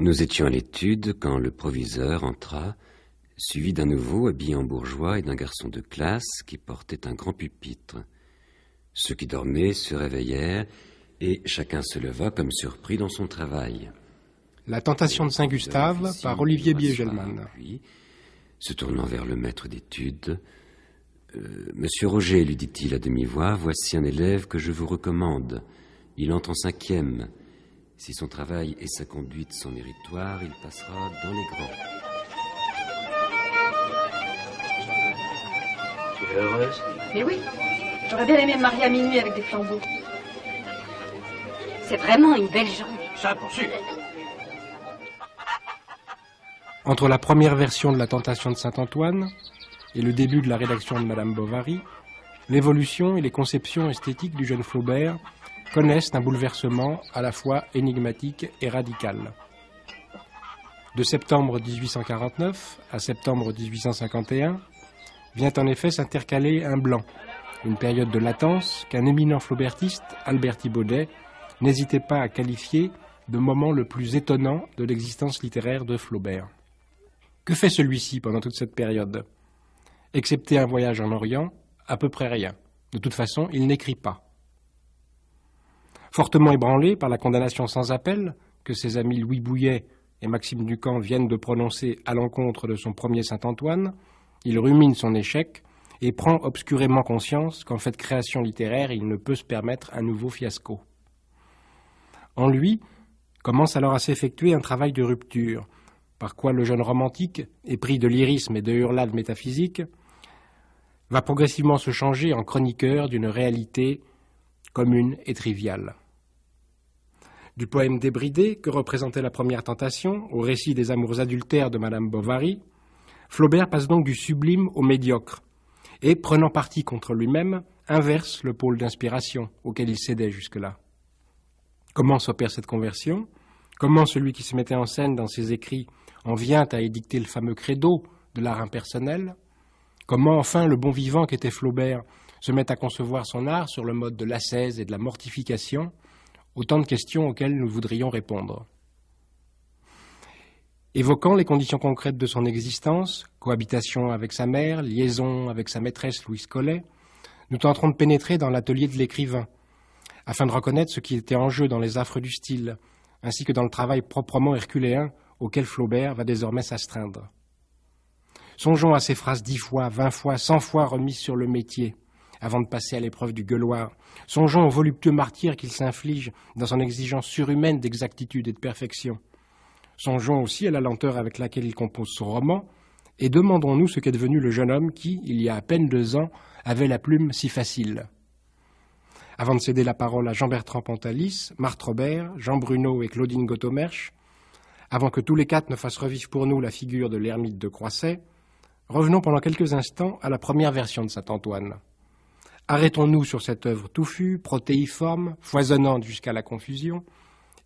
Nous étions à l'étude quand le proviseur entra, suivi d'un nouveau habillé en bourgeois et d'un garçon de classe qui portait un grand pupitre. Ceux qui dormaient se réveillèrent et chacun se leva comme surpris dans son travail. La tentation de Saint-Gustave par Olivier Biegelman. se tournant vers le maître d'études, euh, Monsieur Roger, lui dit-il à demi-voix, voici un élève que je vous recommande. Il entre en cinquième. Si son travail et sa conduite sont méritoires, il passera dans les grands. Tu es heureuse Mais oui, j'aurais bien aimé me marier à minuit avec des flambeaux. C'est vraiment une belle journée. Ça, pour sûr. Entre la première version de La Tentation de Saint-Antoine et le début de la rédaction de Madame Bovary, l'évolution et les conceptions esthétiques du jeune Flaubert connaissent un bouleversement à la fois énigmatique et radical. De septembre 1849 à septembre 1851 vient en effet s'intercaler un blanc, une période de latence qu'un éminent flaubertiste, albert Thibaudet, n'hésitait pas à qualifier de moment le plus étonnant de l'existence littéraire de Flaubert. Que fait celui-ci pendant toute cette période Excepté un voyage en Orient, à peu près rien. De toute façon, il n'écrit pas. Fortement ébranlé par la condamnation sans appel que ses amis Louis Bouillet et Maxime Ducamp viennent de prononcer à l'encontre de son premier Saint-Antoine, il rumine son échec et prend obscurément conscience qu'en fait création littéraire, il ne peut se permettre un nouveau fiasco. En lui commence alors à s'effectuer un travail de rupture, par quoi le jeune romantique, épris de lyrisme et de hurlades métaphysiques, va progressivement se changer en chroniqueur d'une réalité commune et triviale du poème débridé que représentait la première tentation au récit des amours adultères de Madame Bovary, Flaubert passe donc du sublime au médiocre et, prenant parti contre lui-même, inverse le pôle d'inspiration auquel il cédait jusque-là. Comment s'opère cette conversion Comment celui qui se mettait en scène dans ses écrits en vient à édicter le fameux credo de l'art impersonnel Comment enfin le bon vivant qu'était Flaubert se met à concevoir son art sur le mode de l'ascèse et de la mortification Autant de questions auxquelles nous voudrions répondre. Évoquant les conditions concrètes de son existence, cohabitation avec sa mère, liaison avec sa maîtresse Louise Collet, nous tenterons de pénétrer dans l'atelier de l'écrivain, afin de reconnaître ce qui était en jeu dans les affres du style, ainsi que dans le travail proprement herculéen auquel Flaubert va désormais s'astreindre. Songeons à ces phrases dix fois, vingt fois, cent fois remises sur le métier, avant de passer à l'épreuve du gueuloir. Songeons au voluptueux martyr qu'il s'inflige dans son exigence surhumaine d'exactitude et de perfection. Songeons aussi à la lenteur avec laquelle il compose son roman, et demandons-nous ce qu'est devenu le jeune homme qui, il y a à peine deux ans, avait la plume si facile. Avant de céder la parole à Jean-Bertrand Pantalis, Marthe Robert, Jean Bruno et Claudine Gotomersch, avant que tous les quatre ne fassent revivre pour nous la figure de l'ermite de Croisset, revenons pendant quelques instants à la première version de saint Antoine. Arrêtons-nous sur cette œuvre touffue, protéiforme, foisonnante jusqu'à la confusion,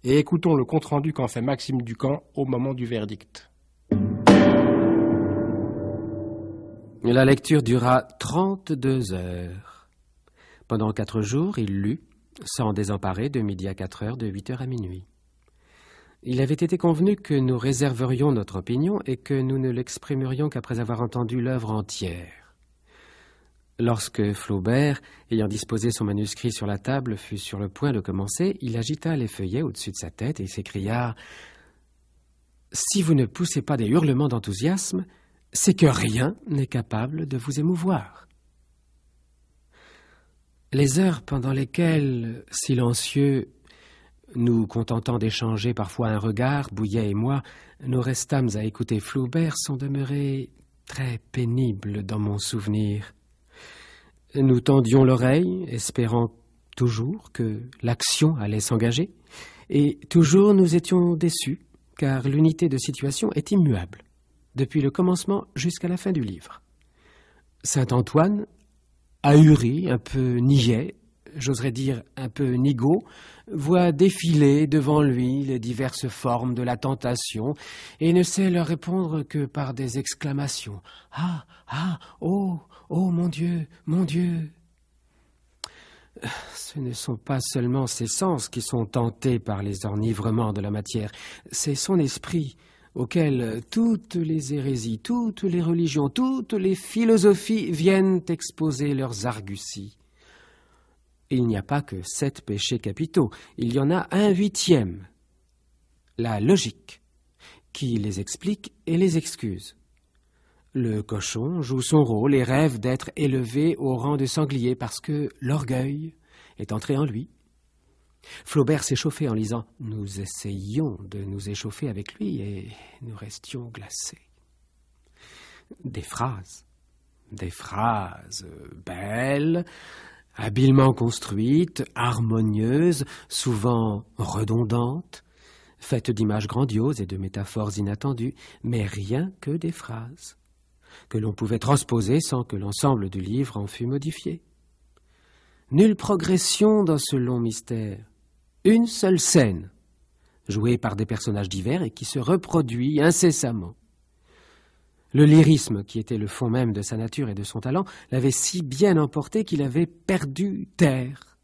et écoutons le compte-rendu qu'en fait Maxime Ducamp au moment du verdict. La lecture dura 32 heures. Pendant quatre jours, il lut, sans désemparer, de midi à quatre heures, de huit heures à minuit. Il avait été convenu que nous réserverions notre opinion et que nous ne l'exprimerions qu'après avoir entendu l'œuvre entière. Lorsque Flaubert, ayant disposé son manuscrit sur la table, fut sur le point de commencer, il agita les feuillets au-dessus de sa tête et s'écria Si vous ne poussez pas des hurlements d'enthousiasme, c'est que rien n'est capable de vous émouvoir. Les heures pendant lesquelles, silencieux, nous contentant d'échanger parfois un regard, Bouillet et moi, nous restâmes à écouter Flaubert sont demeurées très pénibles dans mon souvenir. Nous tendions l'oreille, espérant toujours que l'action allait s'engager, et toujours nous étions déçus, car l'unité de situation est immuable, depuis le commencement jusqu'à la fin du livre. Saint Antoine, ahuri, un peu niais, j'oserais dire un peu nigo, voit défiler devant lui les diverses formes de la tentation et ne sait leur répondre que par des exclamations. Ah, ah, oh, Oh mon Dieu, mon Dieu ce ne sont pas seulement ses sens qui sont tentés par les enivrements de la matière, c'est son esprit auquel toutes les hérésies, toutes les religions, toutes les philosophies viennent exposer leurs arguties. Il n'y a pas que sept péchés capitaux, il y en a un huitième, la logique, qui les explique et les excuse. Le cochon joue son rôle et rêve d'être élevé au rang de sanglier parce que l'orgueil est entré en lui. Flaubert s'échauffait en lisant Nous essayons de nous échauffer avec lui et nous restions glacés. Des phrases, des phrases belles, habilement construites, harmonieuses, souvent redondantes, faites d'images grandioses et de métaphores inattendues, mais rien que des phrases que l'on pouvait transposer sans que l'ensemble du livre en fût modifié. Nulle progression dans ce long mystère. Une seule scène, jouée par des personnages divers et qui se reproduit incessamment. Le lyrisme, qui était le fond même de sa nature et de son talent, l'avait si bien emporté qu'il avait perdu terre.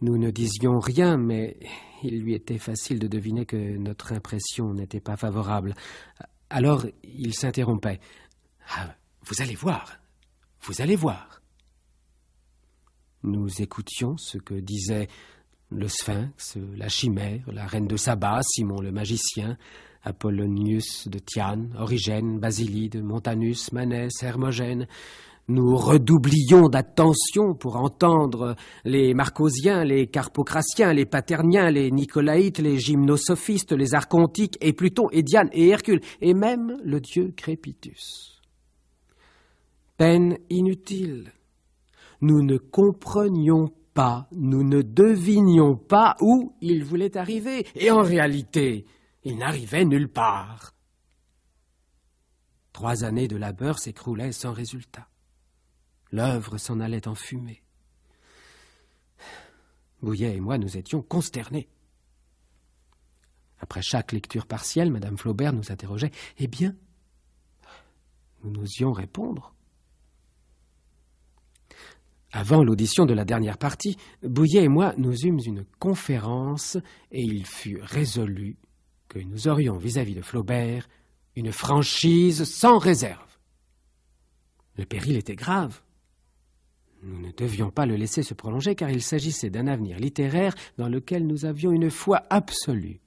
Nous ne disions rien, mais il lui était facile de deviner que notre impression n'était pas favorable alors il s'interrompait. Ah, vous allez voir, vous allez voir. Nous écoutions ce que disaient le sphinx, la chimère, la reine de Saba, Simon le magicien, Apollonius de Tyane, Origène, Basilide, Montanus, Manès, Hermogène, nous redoublions d'attention pour entendre les marcosiens, les carpocratiens, les paterniens, les nicolaïtes, les gymnosophistes, les archontiques, et Pluton, et Diane, et Hercule, et même le dieu Crépitus. Peine inutile. Nous ne comprenions pas, nous ne devinions pas où il voulait arriver, et en réalité, il n'arrivait nulle part. Trois années de labeur s'écroulaient sans résultat. L'œuvre s'en allait en fumée. Bouillet et moi, nous étions consternés. Après chaque lecture partielle, Madame Flaubert nous interrogeait. Eh bien, nous n'osions répondre. Avant l'audition de la dernière partie, Bouillet et moi nous eûmes une conférence et il fut résolu que nous aurions vis à -vis de Flaubert une franchise sans réserve. Le péril était grave. Nous ne devions pas le laisser se prolonger car il s'agissait d'un avenir littéraire dans lequel nous avions une foi absolue.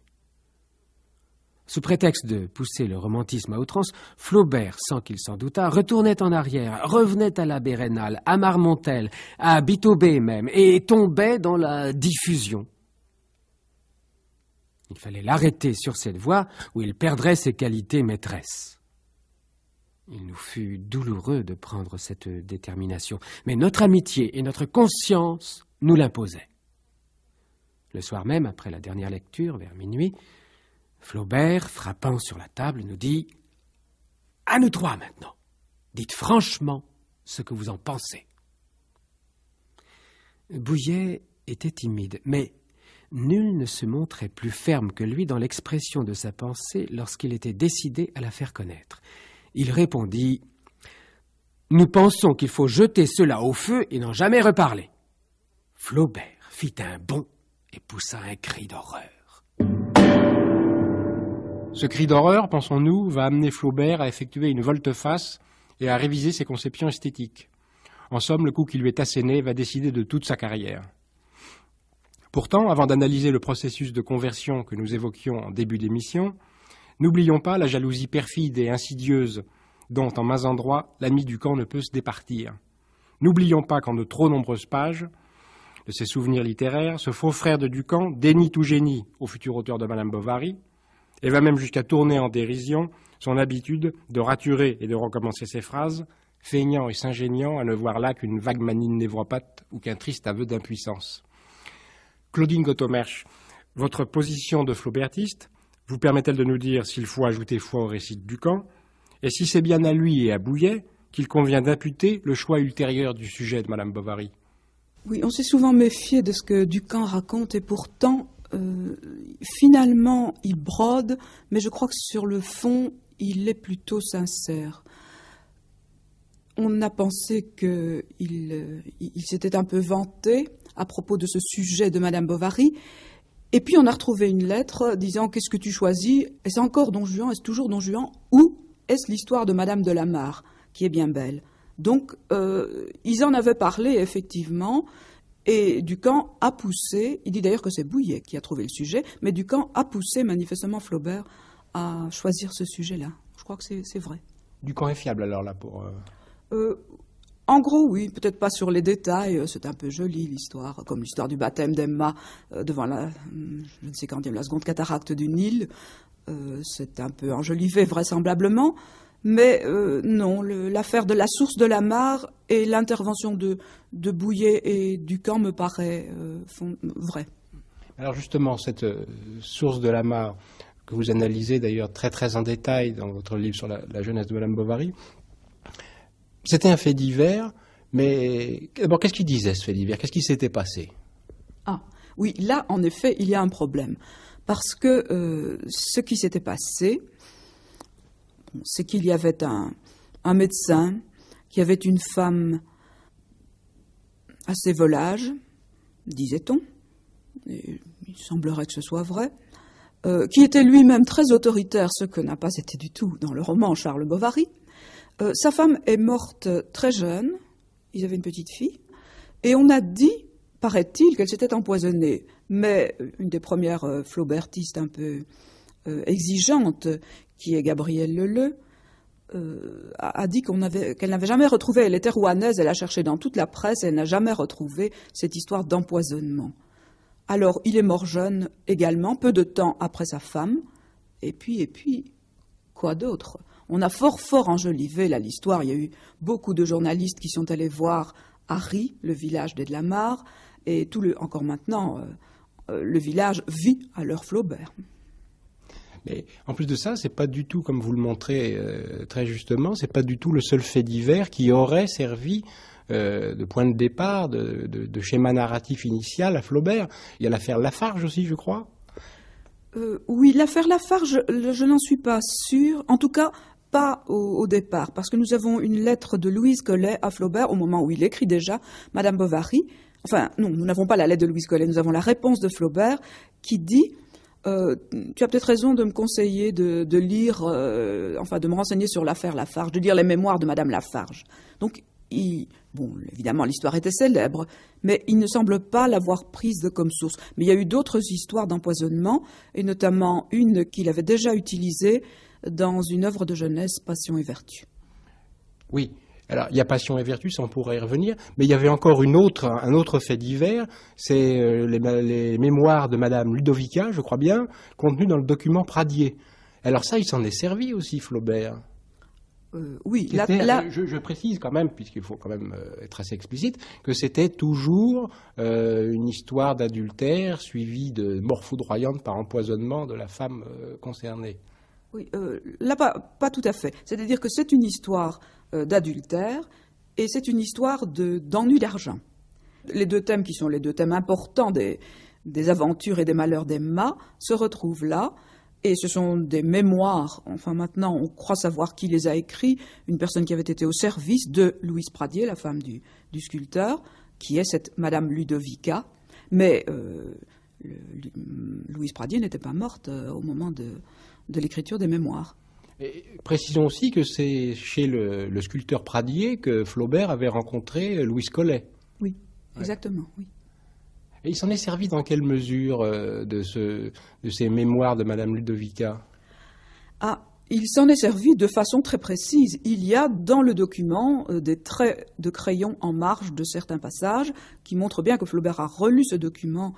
Sous prétexte de pousser le romantisme à outrance, Flaubert, sans qu'il s'en doutât, retournait en arrière, revenait à la Bérénale, à Marmontel, à Bitobé même, et tombait dans la diffusion. Il fallait l'arrêter sur cette voie où il perdrait ses qualités maîtresses. Il nous fut douloureux de prendre cette détermination, mais notre amitié et notre conscience nous l'imposaient. Le soir même, après la dernière lecture, vers minuit, Flaubert, frappant sur la table, nous dit À nous trois maintenant, dites franchement ce que vous en pensez. Bouillet était timide, mais nul ne se montrait plus ferme que lui dans l'expression de sa pensée lorsqu'il était décidé à la faire connaître. Il répondit Nous pensons qu'il faut jeter cela au feu et n'en jamais reparler. Flaubert fit un bond et poussa un cri d'horreur. Ce cri d'horreur, pensons-nous, va amener Flaubert à effectuer une volte-face et à réviser ses conceptions esthétiques. En somme, le coup qui lui est asséné va décider de toute sa carrière. Pourtant, avant d'analyser le processus de conversion que nous évoquions en début d'émission, N'oublions pas la jalousie perfide et insidieuse dont, en mains endroits, l'ami du camp ne peut se départir. N'oublions pas qu'en de trop nombreuses pages de ses souvenirs littéraires, ce faux frère de Ducamp dénie tout génie au futur auteur de Madame Bovary et va même jusqu'à tourner en dérision son habitude de raturer et de recommencer ses phrases, feignant et s'ingéniant à ne voir là qu'une vague manine névropathe ou qu'un triste aveu d'impuissance. Claudine Gotomersch, votre position de flaubertiste vous permet-elle de nous dire s'il faut ajouter foi au récit du camp et si c'est bien à lui et à Bouillet qu'il convient d'imputer le choix ultérieur du sujet de Madame Bovary Oui, on s'est souvent méfié de ce que Ducamp raconte et pourtant, euh, finalement, il brode, mais je crois que sur le fond, il est plutôt sincère. On a pensé qu'il euh, s'était un peu vanté à propos de ce sujet de Madame Bovary, et puis on a retrouvé une lettre disant qu'est-ce que tu choisis Est-ce encore Don Juan Est-ce toujours Don Juan Ou est-ce l'histoire de Madame de Lamare, qui est bien belle Donc euh, ils en avaient parlé effectivement. Et Ducamp a poussé, il dit d'ailleurs que c'est Bouillet qui a trouvé le sujet, mais Ducamp a poussé manifestement Flaubert à choisir ce sujet-là. Je crois que c'est vrai. Ducamp est fiable alors là pour. Euh, euh, en gros, oui, peut-être pas sur les détails, euh, c'est un peu joli l'histoire, comme l'histoire du baptême d'Emma euh, devant la, je ne sais quand, la seconde cataracte du Nil. Euh, c'est un peu enjolivé vraisemblablement, mais non, l'affaire de la source de la mare et l'intervention de, Bouillet et Ducamp me paraît vraie. vrai. Alors justement, cette source de la mare que vous analysez d'ailleurs très très en détail dans votre livre sur la, jeunesse de Madame Bovary, c'était un fait divers, mais d'abord, qu'est-ce qu'il disait ce fait divers Qu'est-ce qui s'était passé Ah, oui, là, en effet, il y a un problème. Parce que euh, ce qui s'était passé, c'est qu'il y avait un, médecin qui avait une femme assez volage, disait-on, il semblerait que ce soit vrai, euh, qui était lui-même très autoritaire, ce que n'a pas été du tout dans le roman Charles Bovary, euh, sa femme est morte très jeune, ils avaient une petite fille, et on a dit, paraît-il, qu'elle s'était empoisonnée. Mais une des premières euh, flaubertistes un peu euh, exigeantes, qui est Gabrielle Leleu, a, dit qu'elle n'avait jamais retrouvé, elle était rouanaise, elle a cherché dans toute la presse, et elle n'a jamais retrouvé cette histoire d'empoisonnement. Alors, il est mort jeune également, peu de temps après sa femme, et puis, et puis, quoi d'autre on a fort, fort enjolivé là l'histoire. Il y a eu beaucoup de journalistes qui sont allés voir Harry, le village des et tout le, encore maintenant, euh, euh, le village vit à leur Flaubert. Mais en plus de ça, c'est pas du tout, comme vous le montrez euh, très justement, c'est pas du tout le seul fait divers qui aurait servi de point de départ, de, schéma narratif initial à Flaubert. Il y a l'affaire Lafarge aussi, je crois. oui, l'affaire Lafarge, je, je n'en suis pas sûre. En tout cas, pas au, départ, parce que nous avons une lettre de Louise Collet à Flaubert au moment où il écrit déjà Madame Bovary. Enfin, non, nous n'avons pas la lettre de Louise Collet, nous avons la réponse de Flaubert qui dit euh, tu as peut-être raison de me conseiller de, lire, euh, enfin de me renseigner sur l'affaire Lafarge, de lire les mémoires de Madame Lafarge. Donc, évidemment, l'histoire était célèbre, mais il ne semble pas l'avoir prise comme source. Mais il y a eu d'autres histoires d'empoisonnement, et notamment une qu'il avait déjà utilisée dans une œuvre de jeunesse, Passion et Vertu. Oui. Alors, il y a Passion et Vertu, ça on pourrait y revenir, mais il y avait encore une un autre fait divers, c'est euh, les, mémoires de Madame Ludovica, je crois bien, contenues dans le document Pradier. Alors ça, il s'en est servi aussi, Flaubert. Euh, oui, là... Je, précise quand même, puisqu'il faut quand même euh, être assez explicite, que c'était toujours une histoire d'adultère suivie de mort foudroyante par empoisonnement de la femme concernée. Oui, euh, là, pas, tout à fait. C'est-à-dire que c'est une histoire euh, d'adultère et c'est une histoire d'ennui d'argent. Les deux thèmes qui sont les deux thèmes importants des, aventures et des malheurs d'Emma se retrouvent là. Et ce sont des mémoires, enfin maintenant on croit savoir qui les a écrits, une personne qui avait été au service de Louise Pradier, la femme du, sculpteur, qui est cette Madame Ludovica. Mais euh, Louise Pradier n'était pas morte au moment de, de l'écriture des mémoires. précisons aussi que c'est chez le, sculpteur Pradier que Flaubert avait rencontré Louis Collet. Oui, exactement, oui. Et il s'en est servi dans quelle mesure euh, de, ces mémoires de Madame Ludovica Ah, il s'en est servi de façon très précise. Il y a dans le document euh, des traits de crayon en marge de certains passages qui montrent bien que Flaubert a relu ce document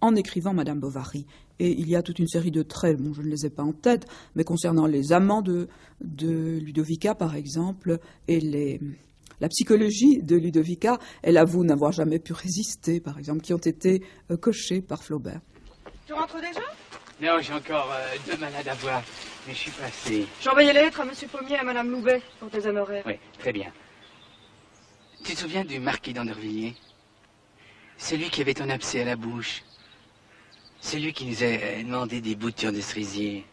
en écrivant Madame Bovary. Et il y a toute une série de traits, bon, je ne les ai pas en tête, mais concernant les amants de, de Ludovica, par exemple, et les, la psychologie de Ludovica, elle avoue n'avoir jamais pu résister, par exemple, qui ont été euh, cochés par Flaubert. Tu rentres déjà Non, j'ai encore euh, deux malades à voir, mais je suis passé. J'envoyais les lettres à Monsieur Pommier et à Madame Louvet pour tes honoraires. Oui, très bien. Tu te souviens du marquis d'Andervilliers Celui qui avait ton abcès à la bouche c'est lui qui nous a demandé des boutures de cerisier.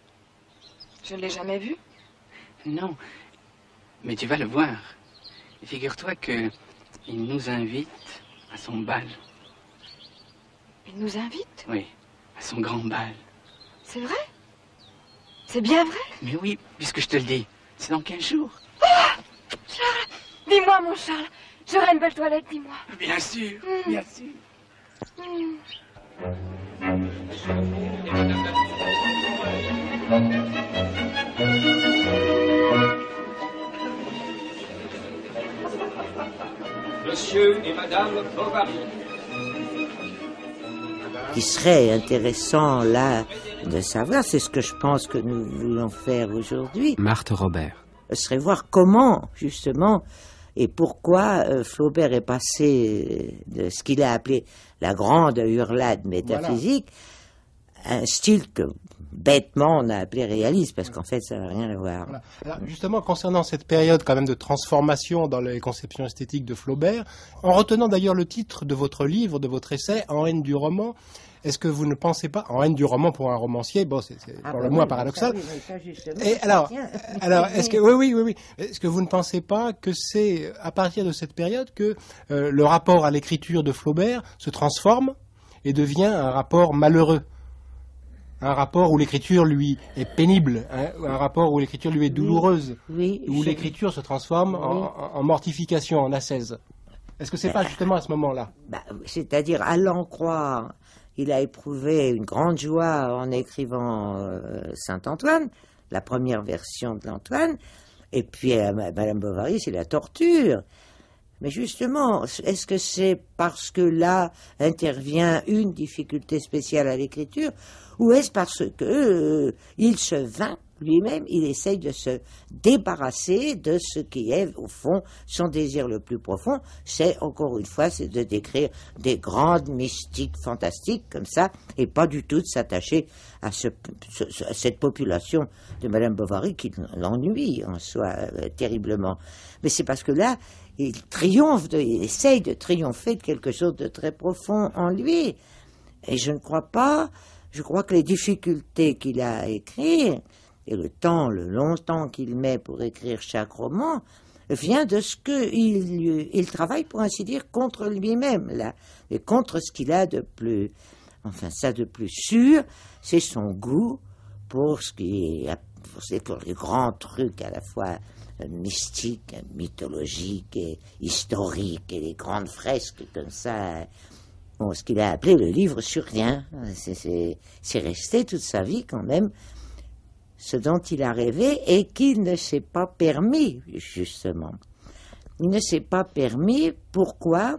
Je ne l'ai jamais vu. Non, mais tu vas le voir. Figure-toi que il nous invite à son bal. Il nous invite Oui, à son grand bal. C'est vrai C'est bien vrai Mais oui, puisque je te le dis, c'est dans 15 jours. Oh, Charles Dis-moi, mon Charles, j'aurai une belle toilette, dis-moi. Bien sûr, mm. bien sûr. Mm. Monsieur et Madame Flaubert, Ce qui serait intéressant là de savoir, c'est ce que je pense que nous voulons faire aujourd'hui. Marthe Robert. Ce serait voir comment, justement, et pourquoi euh, Flaubert est passé de ce qu'il a appelé la grande hurlade métaphysique un style que bêtement on a appelé réaliste parce qu'en fait ça n'a rien à voir. justement concernant cette période quand même de transformation dans les conceptions esthétiques de Flaubert, en retenant d'ailleurs le titre de votre livre, de votre essai, En haine du roman, est-ce que vous ne pensez pas, en haine du roman pour un romancier, c'est ah pour bah le moins paradoxal. et alors, est-ce que, oui, oui, oui, est-ce que vous ne pensez pas que c'est à partir de cette période que euh, le rapport à l'écriture de Flaubert se transforme et devient un rapport malheureux un rapport où l'écriture, lui, est pénible, hein, un rapport où l'écriture, lui, est douloureuse, où l'écriture se transforme en, mortification, en ascèse. Est-ce que c'est pas euh, justement à ce moment-là bah, C'est-à-dire, à croire, il a éprouvé une grande joie en écrivant euh, Saint-Antoine, la première version de l'Antoine, et puis à euh, Madame Bovary, c'est la torture. Mais justement, est-ce que c'est parce que là intervient une difficulté spéciale à l'écriture, ou est-ce parce que euh, il se vint lui-même, il essaye de se débarrasser de ce qui est, au fond, son désir le plus profond. C'est, encore une fois, c'est de décrire des grandes mystiques fantastiques comme ça, et pas du tout de s'attacher à, cette population de Madame Bovary qui l'ennuie en soi euh, terriblement. Mais c'est parce que là, il triomphe, il essaye de triompher de quelque chose de très profond en lui. Et je ne crois pas, je crois que les difficultés qu'il a à écrire, et le temps, le long temps qu'il met pour écrire chaque roman, vient de ce qu'il il travaille, pour ainsi dire, contre lui-même, là, et contre ce qu'il a de plus, enfin, ça de plus sûr, c'est son goût pour ce qui pour les grands trucs à la fois mystique, mythologique, et historique, et les grandes fresques comme ça. Hein. ce qu'il a appelé le livre sur rien. C'est resté toute sa vie quand même ce dont il a rêvé et qu'il ne s'est pas permis, justement. Il ne s'est pas permis, pourquoi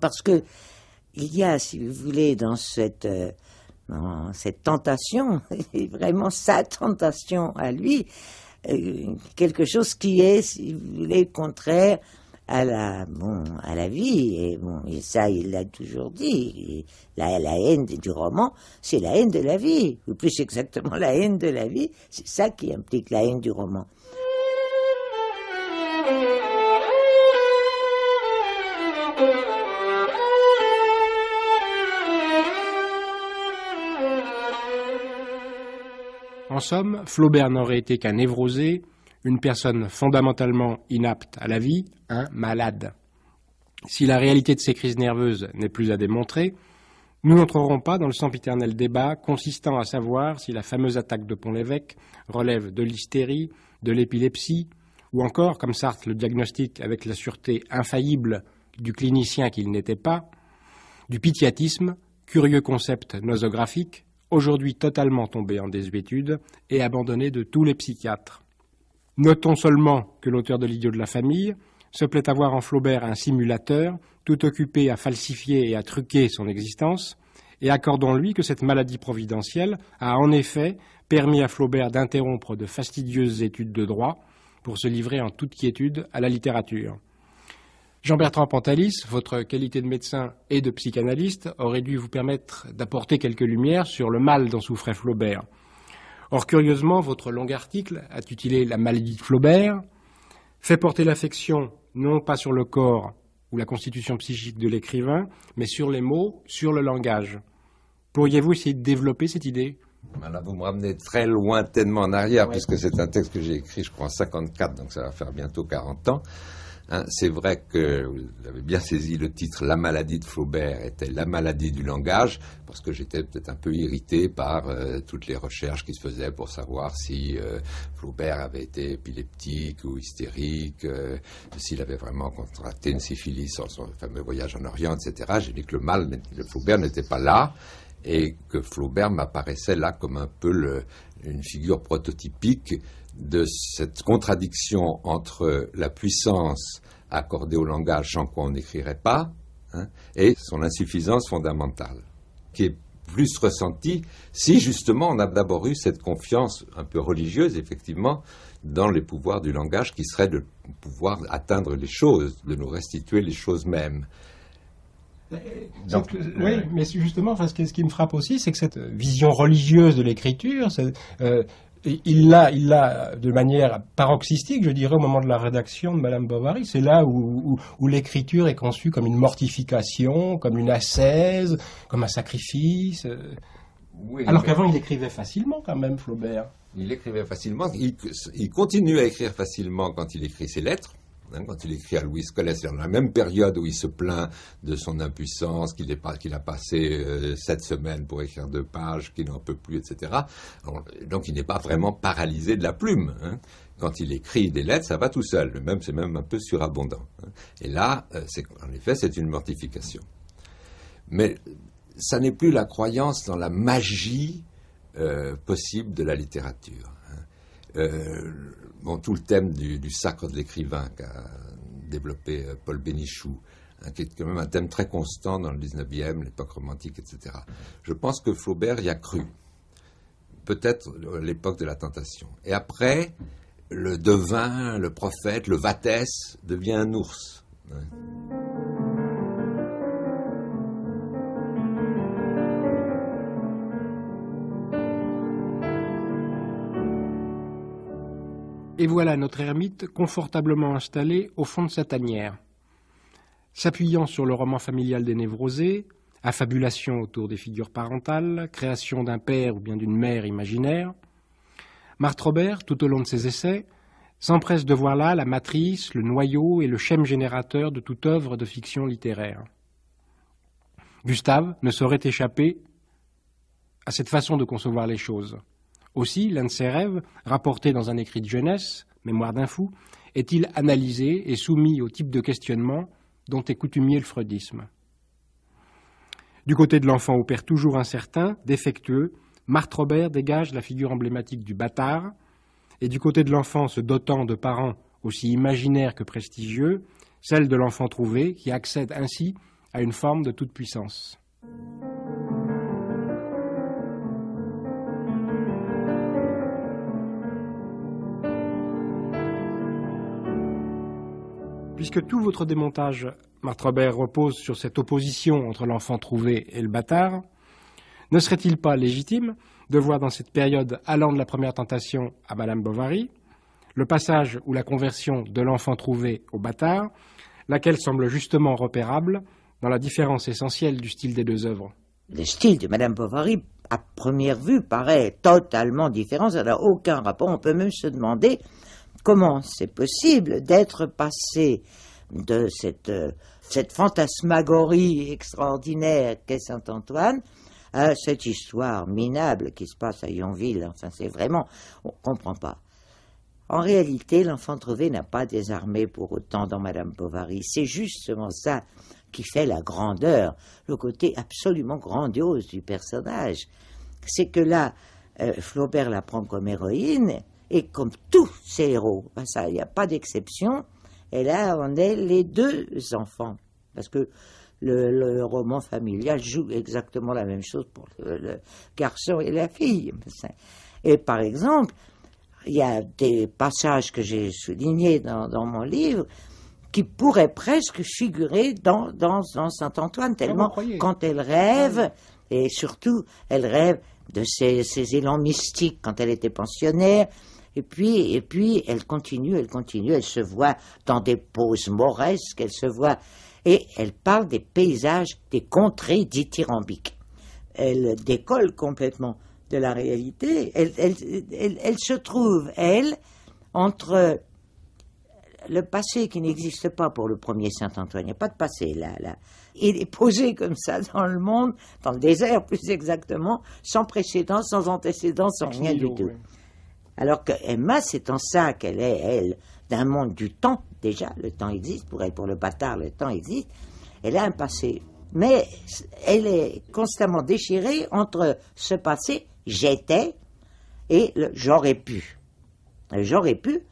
Parce que il y a, si vous voulez, dans cette, euh, dans cette tentation, vraiment sa tentation à lui, euh, quelque chose qui est, si vous voulez, contraire à la, vie. Et, ça, il l'a toujours dit. La, la, haine du roman, c'est la haine de la vie. Ou plus exactement, la haine de la vie, c'est ça qui implique la haine du roman. En somme, Flaubert n'aurait été qu'un névrosé, une personne fondamentalement inapte à la vie, un malade. Si la réalité de ces crises nerveuses n'est plus à démontrer, nous n'entrerons pas dans le sempiternel débat consistant à savoir si la fameuse attaque de Pont-l'Évêque relève de l'hystérie, de l'épilepsie, ou encore, comme Sartre le diagnostique avec la sûreté infaillible du clinicien qu'il n'était pas, du pitiatisme, curieux concept nosographique, aujourd'hui totalement tombé en désuétude et abandonné de tous les psychiatres. Notons seulement que l'auteur de L'idiot de la famille se plaît à voir en Flaubert un simulateur, tout occupé à falsifier et à truquer son existence, et accordons-lui que cette maladie providentielle a en effet permis à Flaubert d'interrompre de fastidieuses études de droit pour se livrer en toute quiétude à la littérature. Jean-Bertrand Pantalis, votre qualité de médecin et de psychanalyste aurait dû vous permettre d'apporter quelques lumières sur le mal dont souffrait Flaubert. Or, curieusement, votre long article, intitulé La maladie de Flaubert, fait porter l'affection non pas sur le corps ou la constitution psychique de l'écrivain, mais sur les mots, sur le langage. Pourriez-vous essayer de développer cette idée vous me ramenez très lointainement en arrière, puisque c'est un texte que j'ai écrit, je crois, en 54, donc ça va faire bientôt 40 ans. Hein, c'est vrai que vous avez bien saisi le titre La maladie de Flaubert était la maladie du langage, parce que j'étais peut-être un peu irrité par euh, toutes les recherches qui se faisaient pour savoir si euh, Flaubert avait été épileptique ou hystérique, euh, s'il avait vraiment contracté une syphilis sur son fameux voyage en Orient, etc. J'ai dit que le mal de Flaubert n'était pas là et que Flaubert m'apparaissait là comme un peu une figure prototypique de cette contradiction entre la puissance accordée au langage sans quoi on n'écrirait pas hein, et son insuffisance fondamentale, qui est plus ressentie si justement on a d'abord eu cette confiance un peu religieuse, effectivement, dans les pouvoirs du langage qui serait de pouvoir atteindre les choses, de nous restituer les choses mêmes. Euh, oui, mais justement, ce, qui, ce, qui, me frappe aussi, c'est que cette vision religieuse de l'écriture, euh, il l'a, il l'a de manière paroxystique, je dirais, au moment de la rédaction de Madame Bovary. C'est là où, l'écriture est conçue comme une mortification, comme une assaise, comme un sacrifice. Alors qu'avant, il écrivait facilement quand même, Flaubert. Il écrivait facilement. il continue à écrire facilement quand il écrit ses lettres. Hein, quand il écrit à Louis Colès, dans la même période où il se plaint de son impuissance, qu'il a passé euh, sept semaines pour écrire deux pages, qu'il n'en peut plus, etc. donc il n'est pas vraiment paralysé de la plume. Hein. Quand il écrit des lettres, ça va tout seul. même, c'est même un peu surabondant. Hein. Et là, euh, en effet, c'est une mortification. Mais ça n'est plus la croyance dans la magie euh, possible de la littérature. Euh, bon, tout le thème du, sacre de l'écrivain qu'a développé euh, Paul Bénichoux, qui est quand même un thème très constant dans le 19e, l'époque romantique, etc. Je pense que Flaubert y a cru, peut-être euh, l'époque de la tentation. Et après, le devin, le prophète, le vatesse devient un ours. et voilà notre ermite confortablement installé au fond de sa tanière. S'appuyant sur le roman familial des névrosés, affabulation autour des figures parentales, création d'un père ou bien d'une mère imaginaire, Marthe Robert, tout au long de ses essais, s'empresse de voir là la matrice, le noyau et le chêne générateur de toute œuvre de fiction littéraire. Gustave ne saurait échapper à cette façon de concevoir les choses. Aussi, l'un de ses rêves, rapporté dans un écrit de jeunesse, Mémoire d'un fou, est-il analysé et soumis au type de questionnement dont est coutumier le freudisme Du côté de l'enfant au père toujours incertain, défectueux, Marthe Robert dégage la figure emblématique du bâtard, et du côté de l'enfant se dotant de parents aussi imaginaires que prestigieux, celle de l'enfant trouvé qui accède ainsi à une forme de toute puissance. puisque tout votre démontage, Marthe Robert, repose sur cette opposition entre l'enfant trouvé et le bâtard, ne serait-il pas légitime de voir dans cette période allant de la première tentation à Madame Bovary le passage ou la conversion de l'enfant trouvé au bâtard, laquelle semble justement repérable dans la différence essentielle du style des deux œuvres Le style de Madame Bovary, à première vue, paraît totalement différent, ça n'a aucun rapport, on peut même se demander comment c'est possible d'être passé de euh, cette, fantasmagorie extraordinaire qu'est Saint-Antoine à cette histoire minable qui se passe à Yonville. Enfin, c'est vraiment, on ne comprend pas. En réalité, l'enfant trouvé n'a pas désarmé pour autant dans Madame Bovary. C'est justement ça qui fait la grandeur, le côté absolument grandiose du personnage. C'est que là, euh, Flaubert la prend comme héroïne, et comme tous ces héros, ben, il n'y a pas d'exception, et là on est les deux enfants. Parce que le, roman familial joue exactement la même chose pour le, garçon et la fille. Et par exemple, il y a des passages que j'ai soulignés dans, mon livre qui pourraient presque figurer dans, Saint-Antoine, ah, tellement quand elle rêve, ah et surtout, elle rêve de ses élans mystiques quand elle était pensionnaire, et puis, et puis, elle continue, elle continue, elle se voit dans des poses mauresques, elle se voit, et elle parle des paysages, des contrées dithyrambiques. Elle décolle complètement de la réalité. Elle, se trouve, elle, entre le passé qui n'existe pas pour le premier Saint-Antoine, il n'y a pas de passé là, là. Il est posé comme ça dans le monde, dans le désert plus exactement, sans précédent, sans antécédent, sans rien du tout. Alors que Emma, c'est en ça qu'elle est, elle, d'un monde du temps, déjà, le temps existe, pour elle, pour le bâtard, le temps existe, elle a un passé. Mais elle est constamment déchirée entre ce passé, j'étais, et j'aurais pu. J'aurais pu,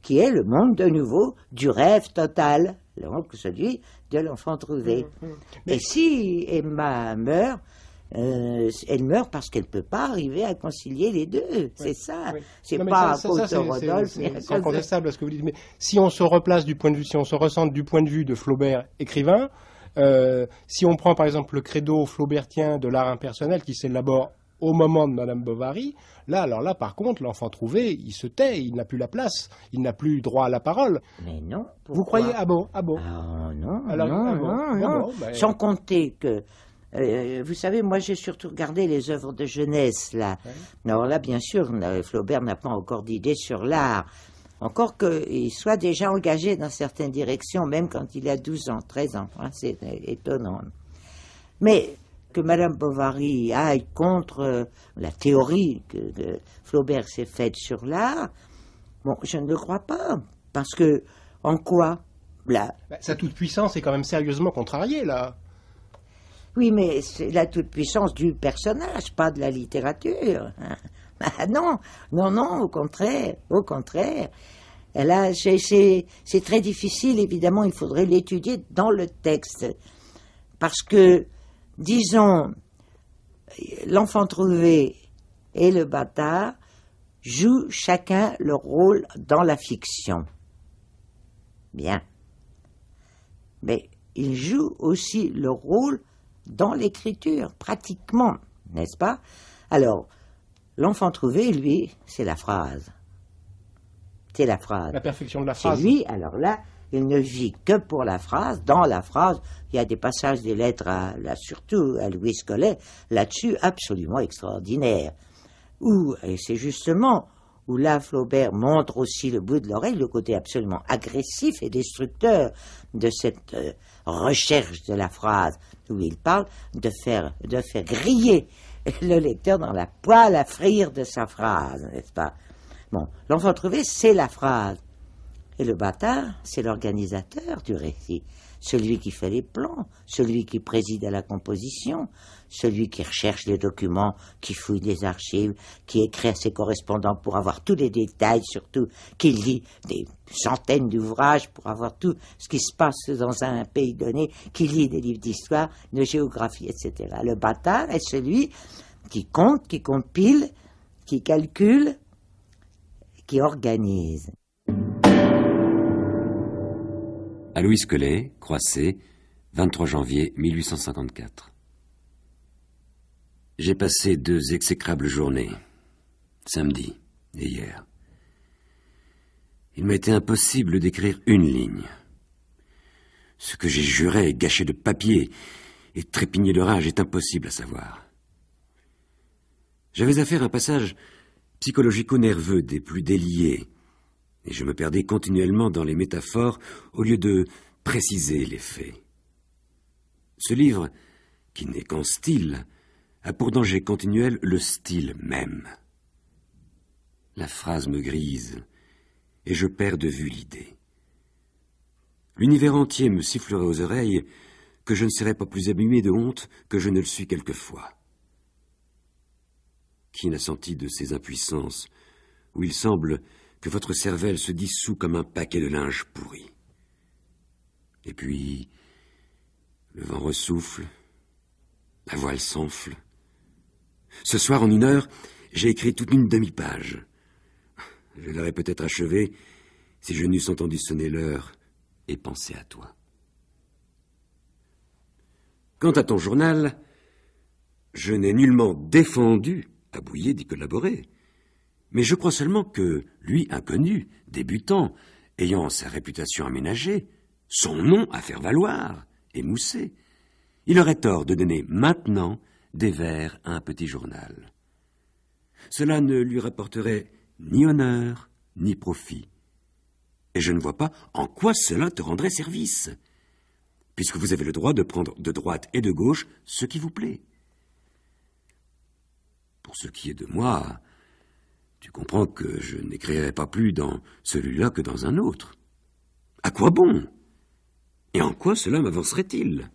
qui est le monde de nouveau du rêve total, Le que celui de l'enfant trouvé. Mais mm, mm. et si Emma meurt, euh, elle meurt parce qu'elle ne peut pas arriver à concilier les deux. C'est ça. C'est pas à cause de Rodolphe. C'est incontestable ce que vous dites. Mais si on se replace du point de vue, si on se ressent du point de vue de Flaubert, écrivain, euh, si on prend par exemple le credo flaubertien de l'art impersonnel qui s'élabore au moment de Madame Bovary, là, alors là, par contre, l'enfant trouvé, il se tait, il n'a plus la place, il n'a plus droit à la parole. Mais non. vous croyez Ah bon Ah bon non, non, non, ben Sans compter que euh, vous savez, moi j'ai surtout regardé les œuvres de jeunesse, là. Alors là, bien sûr, euh, Flaubert n'a pas encore d'idée sur l'art. Encore qu'il soit déjà engagé dans certaines directions, même quand il a 12 ans, 13 ans. Hein, c'est euh, étonnant. Mais que Madame Bovary aille contre la théorie que, Flaubert s'est faite sur l'art, bon, je ne le crois pas. Parce que, en quoi bah, Sa toute-puissance est quand même sérieusement contrariée, là. Oui, mais c'est la toute-puissance du personnage, pas de la littérature. Hein. Bah, non, non, non, au contraire, au contraire. c'est très difficile, évidemment, il faudrait l'étudier dans le texte. Parce que, disons, l'enfant trouvé et le bâtard jouent chacun leur rôle dans la fiction. Bien. Mais ils jouent aussi le rôle dans l'écriture, pratiquement, n'est-ce pas Alors, l'enfant trouvé, lui, c'est la phrase. C'est la phrase. La perfection de la phrase. C'est lui, alors là, il ne vit que pour la phrase. Dans la phrase, il y a des passages des lettres, surtout à Louis Collet, là-dessus, absolument extraordinaire. Où, et c'est justement où là Flaubert montre aussi le bout de l'oreille, le côté absolument agressif et destructeur de cette euh, recherche de la phrase, où il parle de faire, griller le lecteur dans la poêle à frire de sa phrase, n'est-ce pas Bon, l'enfant trouvé, c'est la phrase. Et le bâtard, c'est l'organisateur du récit celui qui fait les plans, celui qui préside à la composition, celui qui recherche les documents, qui fouille les archives, qui écrit à ses correspondants pour avoir tous les détails, surtout qui lit des centaines d'ouvrages pour avoir tout ce qui se passe dans un pays donné, qui lit des livres d'histoire, de géographie, etc. Le bâtard est celui qui compte, qui compile, qui calcule, qui organise à Louis Croisset, 23 janvier 1854. J'ai passé deux exécrables journées, samedi et hier. Il m'a été impossible d'écrire une ligne. Ce que j'ai juré gâché de papier et trépigné de rage est impossible à savoir. J'avais affaire à un passage psychologico-nerveux des plus déliés, et je me perdais continuellement dans les métaphores au lieu de préciser les faits. Ce livre, qui n'est qu'en style, a pour danger continuel le style même. La phrase me grise, et je perds de vue l'idée. L'univers entier me sifflerait aux oreilles que je ne serais pas plus abîmé de honte que je ne le suis quelquefois. Qui n'a senti de ces impuissances où il semble que votre cervelle se dissout comme un paquet de linge pourri. Et puis, le vent ressouffle, la voile s'enfle. Ce soir, en une heure, j'ai écrit toute une demi-page. Je l'aurais peut-être achevé si je n'eusse entendu sonner l'heure et penser à toi. Quant à ton journal, je n'ai nullement défendu à Bouillet d'y collaborer mais je crois seulement que, lui, inconnu, débutant, ayant sa réputation aménagée, son nom à faire valoir, émoussé, il aurait tort de donner maintenant des vers à un petit journal. Cela ne lui rapporterait ni honneur, ni profit. Et je ne vois pas en quoi cela te rendrait service, puisque vous avez le droit de prendre de droite et de gauche ce qui vous plaît. Pour ce qui est de moi, tu comprends que je n'écrirai pas plus dans celui-là que dans un autre. À quoi bon Et en quoi cela m'avancerait-il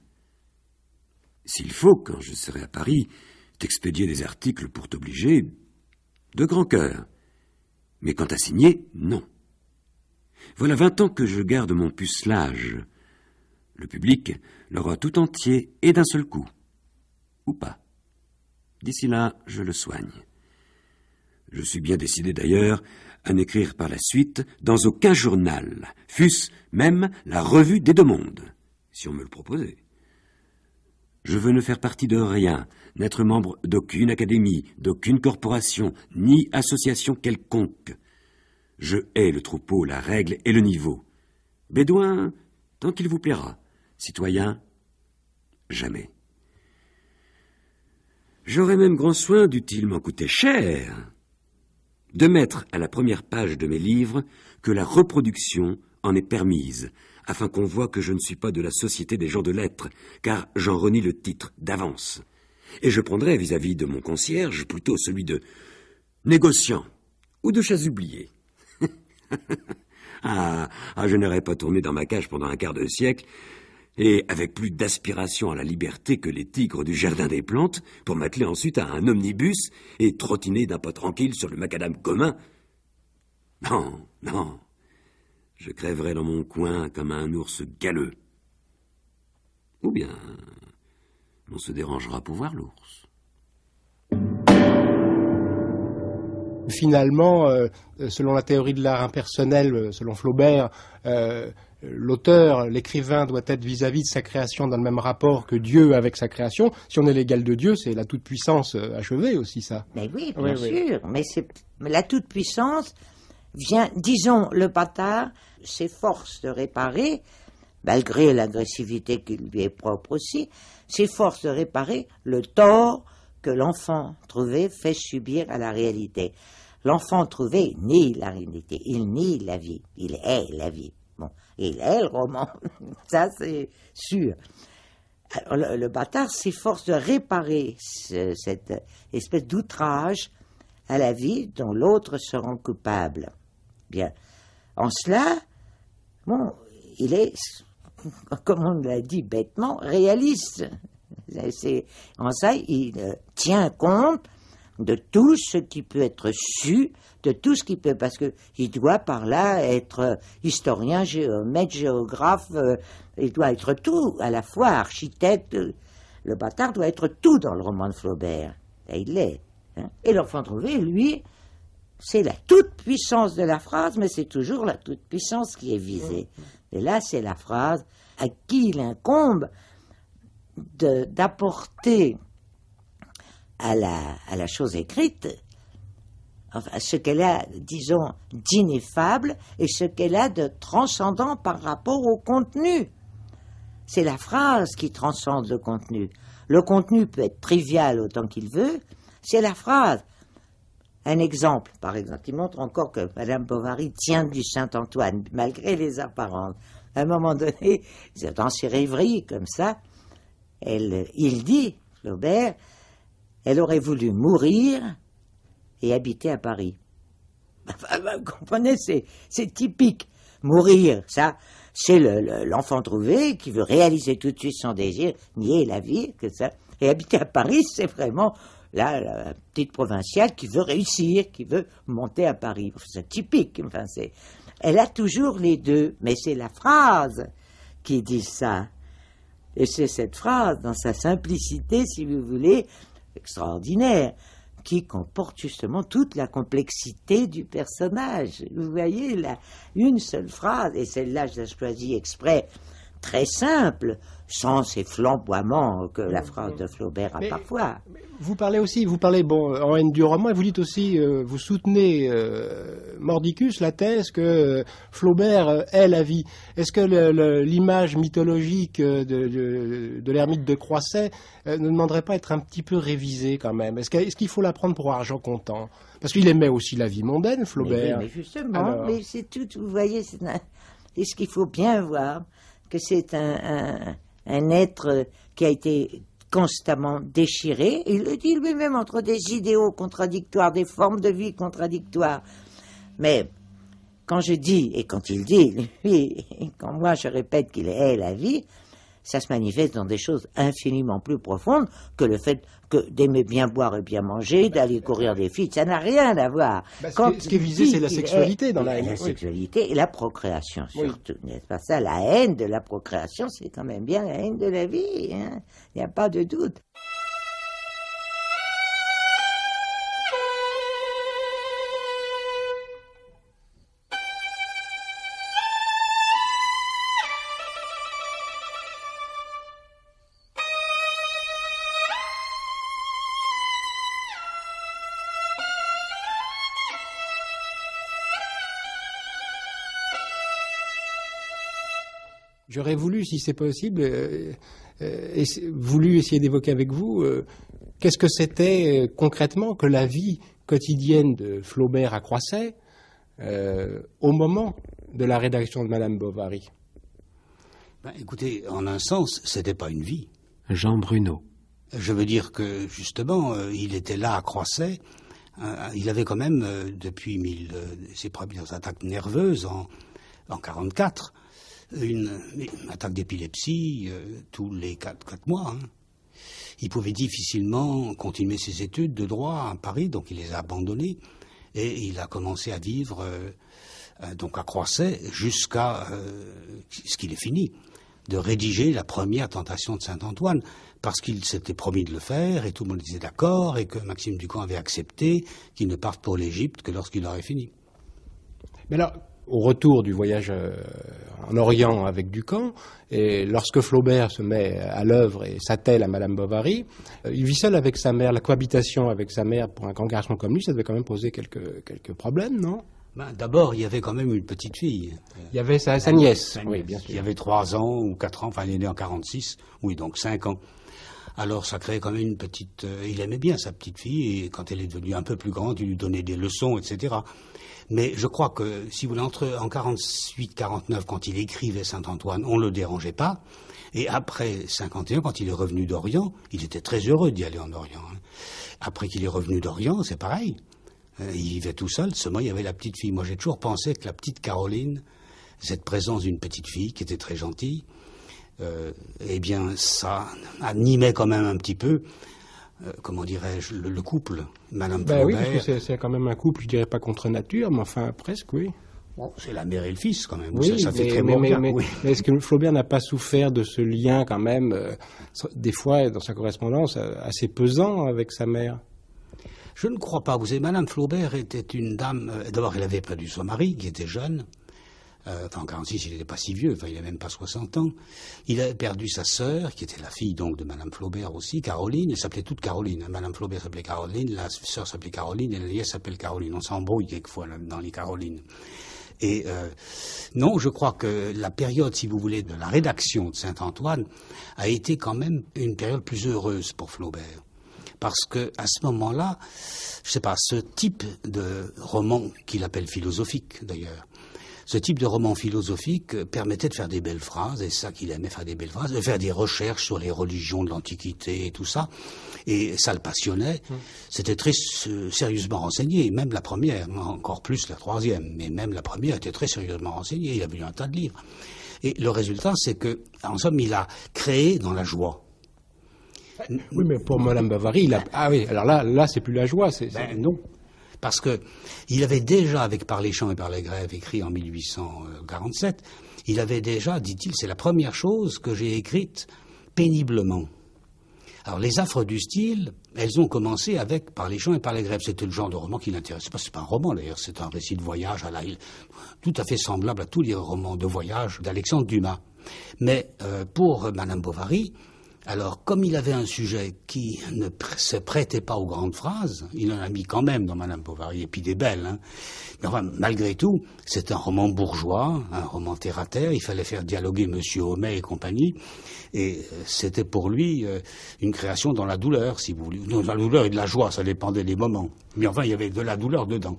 S'il faut, quand je serai à Paris, t'expédier des articles pour t'obliger, de grand cœur. Mais quant à signer, non. Voilà vingt ans que je garde mon pucelage. Le public l'aura tout entier et d'un seul coup. Ou pas. D'ici là, je le soigne. Je suis bien décidé d'ailleurs à n'écrire par la suite dans aucun journal, fût-ce même la revue des deux mondes, si on me le proposait. Je veux ne faire partie de rien, n'être membre d'aucune académie, d'aucune corporation, ni association quelconque. Je hais le troupeau, la règle et le niveau. Bédouin, tant qu'il vous plaira. Citoyen, jamais. J'aurais même grand soin d'utilement m'en coûter cher de mettre à la première page de mes livres que la reproduction en est permise, afin qu'on voit que je ne suis pas de la société des gens de lettres, car j'en renie le titre d'avance. Et je prendrai vis-à-vis de mon concierge plutôt celui de négociant ou de chasse ah, ah, je n'aurais pas tourné dans ma cage pendant un quart de siècle et avec plus d'aspiration à la liberté que les tigres du jardin des plantes, pour m'atteler ensuite à un omnibus et trottiner d'un pas tranquille sur le macadam commun. Non, non, je crèverai dans mon coin comme un ours galeux. Ou bien, on se dérangera pour voir l'ours. Finalement, euh, selon la théorie de l'art impersonnel, euh, selon Flaubert, euh, l'auteur, l'écrivain doit être vis-à-vis de sa création dans le même rapport que Dieu avec sa création. Si on est l'égal de Dieu, c'est la toute-puissance euh, achevée aussi, ça. Mais oui, bien sûr. Mais la toute-puissance vient, disons, le bâtard s'efforce de réparer, malgré l'agressivité qui lui est propre aussi, s'efforce de réparer le tort que l'enfant trouvé fait subir à la réalité. L'enfant trouvé nie la réalité, il nie la vie, il est la vie. Il est le roman, ça c'est sûr. Alors, le, bâtard s'efforce de réparer cette espèce d'outrage à la vie dont l'autre se rend coupable. Bien. En cela, bon, il est, comme on l'a dit bêtement, réaliste. C'est, en ça, il euh, tient compte de tout ce qui peut être su, de tout ce qui peut, parce qu'il doit par là être euh, historien, géomètre, géographe, euh, il doit être tout, à la fois architecte. Euh, le bâtard doit être tout dans le roman de Flaubert. Et il l'est. Hein. Et l'enfant trouvé, lui, c'est la toute-puissance de la phrase, mais c'est toujours la toute-puissance qui est visée. Et là, c'est la phrase à qui il incombe d'apporter à la, chose écrite, enfin, ce qu'elle a, disons, d'ineffable et ce qu'elle a de transcendant par rapport au contenu. C'est la phrase qui transcende le contenu. Le contenu peut être trivial autant qu'il veut, c'est la phrase. Un exemple, par exemple, il montre encore que Madame Bovary tient du Saint-Antoine, malgré les apparences. À un moment donné, dans ses rêveries comme ça, elle, il dit, Flaubert, elle aurait voulu mourir et habiter à Paris. Vous comprenez, c'est typique. Mourir, ça, c'est l'enfant trouvé qui veut réaliser tout de suite son désir, nier la vie, que ça. Et habiter à Paris, c'est vraiment la petite provinciale qui veut réussir, qui veut monter à Paris. C'est typique. Enfin, Elle a toujours les deux, mais c'est la phrase qui dit ça. Et c'est cette phrase, dans sa simplicité, si vous voulez, extraordinaire qui comporte justement toute la complexité du personnage. Vous voyez, une seule phrase, et celle-là, je la choisis exprès très simple, sans ces flamboiements que la phrase de Flaubert a parfois. Vous parlez aussi, vous parlez bon, en haine du roman, et vous dites aussi, euh, vous soutenez euh, Mordicus la thèse que Flaubert est euh, la vie. Est-ce que l'image mythologique de, l'ermite de Croisset ne demanderait pas être un petit peu révisée quand même Est-ce qu'il faut la prendre pour argent comptant Parce qu'il aimait aussi la vie mondaine, Flaubert. Mais, oui, mais justement, mais c'est tout, vous voyez, c'est ce qu'il faut bien voir que c'est un, être qui a été constamment déchiré. Il le dit lui-même entre des idéaux contradictoires, des formes de vie contradictoires. Mais quand je dis, et quand il dit, et quand moi je répète qu'il est la vie, ça se manifeste dans des choses infiniment plus profondes que le fait que d'aimer bien boire et bien manger, bah, d'aller courir des filles, ça n'a rien à voir. Bah, ce, qui, est visé, c'est la sexualité dans la haine. La sexualité et la procréation, surtout, n'est-ce pas ça La haine de la procréation, c'est quand même bien la haine de la vie, hein. il n'y a pas de doute. J'aurais voulu, si c'est possible, euh, euh, voulu essayer d'évoquer avec vous euh, qu'est-ce que c'était concrètement que la vie quotidienne de Flaubert à Croisset au moment de la rédaction de Madame Bovary. Ben, écoutez, en un sens, n'était pas une vie. Jean Bruno. Je veux dire que justement, il était là à Croisset. il avait quand même, depuis ses premières attaques nerveuses en, 1944, une, attaque d'épilepsie euh, tous les 4, mois. Hein. Il pouvait difficilement continuer ses études de droit à Paris, donc il les a abandonnées. Et il a commencé à vivre, euh, euh, donc à Croisset, jusqu'à ce qu'il ait fini de rédiger la première tentation de Saint-Antoine, parce qu'il s'était promis de le faire, et tout le monde était d'accord, et que Maxime Ducamp avait accepté qu'il ne parte pour l'Égypte que lorsqu'il aurait fini. Mais alors, au retour du voyage euh, en Orient avec Ducamp, et lorsque Flaubert se met à l'œuvre et s'attelle à Madame Bovary, euh, il vit seul avec sa mère. La cohabitation avec sa mère pour un grand garçon comme lui, ça devait quand même poser quelques, quelques problèmes, non ben, D'abord, il y avait quand même une petite fille. Il y avait sa, nièce, avait 3 ans ou quatre ans, enfin il est né en 46, oui, donc cinq ans. Alors ça créait quand même une petite... Euh, il aimait bien sa petite fille et quand elle est devenue un peu plus grande, il lui donnait des leçons, etc. Mais je crois que, si vous voulez, en 48-49, quand il écrivait Saint-Antoine, on ne le dérangeait pas. Et après 51, quand il est revenu d'Orient, il était très heureux d'y aller en Orient. Hein. Après qu'il est revenu d'Orient, c'est pareil. Euh, il vivait tout seul. Seulement, il y avait la petite fille. Moi, j'ai toujours pensé que la petite Caroline, cette présence d'une petite fille qui était très gentille, euh, eh bien, ça animait quand même un petit peu euh, comment dirais-je, le, couple, Madame bah Flaubert. oui, c'est quand même un couple, je dirais pas contre nature, mais enfin presque, oui. c'est la mère et le fils quand même. ça, fait très est-ce que Flaubert n'a pas souffert de ce lien quand même, euh, des fois dans sa correspondance, euh, assez pesant avec sa mère Je ne crois pas. Vous Madame Flaubert était une dame. D'abord, elle avait perdu son mari, qui était jeune. Euh, enfin, en 46, il n'était pas si vieux, enfin, il n'avait même pas 60 ans. Il avait perdu sa sœur, qui était la fille donc de Madame Flaubert aussi, Caroline. Elle s'appelait toute Caroline. Hein. Madame Flaubert s'appelait Caroline, la sœur s'appelait Caroline et la s'appelle Caroline. On s'embrouille quelquefois dans les Carolines. Et euh, non, je crois que la période, si vous voulez, de la rédaction de Saint-Antoine a été quand même une période plus heureuse pour Flaubert. Parce que à ce moment-là, je ne sais pas, ce type de roman qu'il appelle philosophique d'ailleurs, ce type de roman philosophique euh, permettait de faire des belles phrases, et ça qu'il aimait faire des belles phrases, de faire des recherches sur les religions de l'Antiquité et tout ça, et ça le passionnait. Hum. C'était très sérieusement renseigné, même la première, encore plus la troisième, mais même la première était très sérieusement renseignée, il a eu un tas de livres. Et le résultat, c'est que, en somme, il a créé dans la joie. Oui, mais pour Madame Bavary, il a... ah oui, ah alors là, là, c'est plus la joie, c'est ben non. Parce qu'il avait déjà, avec Par les champs et par les grèves, écrit en 1847, il avait déjà, dit-il, c'est la première chose que j'ai écrite péniblement. Alors les affres du style, elles ont commencé avec Par les champs et par les grèves. C'était le genre de roman qui l'intéressait. C'est pas un roman d'ailleurs, c'est un récit de voyage à la tout à fait semblable à tous les romans de voyage d'Alexandre Dumas. Mais euh, pour Madame Bovary, alors, comme il avait un sujet qui ne se prêtait pas aux grandes phrases, il en a mis quand même dans Madame Bovary, et puis des belles. Hein. Mais enfin, malgré tout, c'est un roman bourgeois, un roman terre-à-terre, il fallait faire dialoguer Monsieur Homais et compagnie, et euh, c'était pour lui euh, une création dans la douleur, si vous voulez. Dans la douleur et de la joie, ça dépendait des moments. Mais enfin, il y avait de la douleur dedans.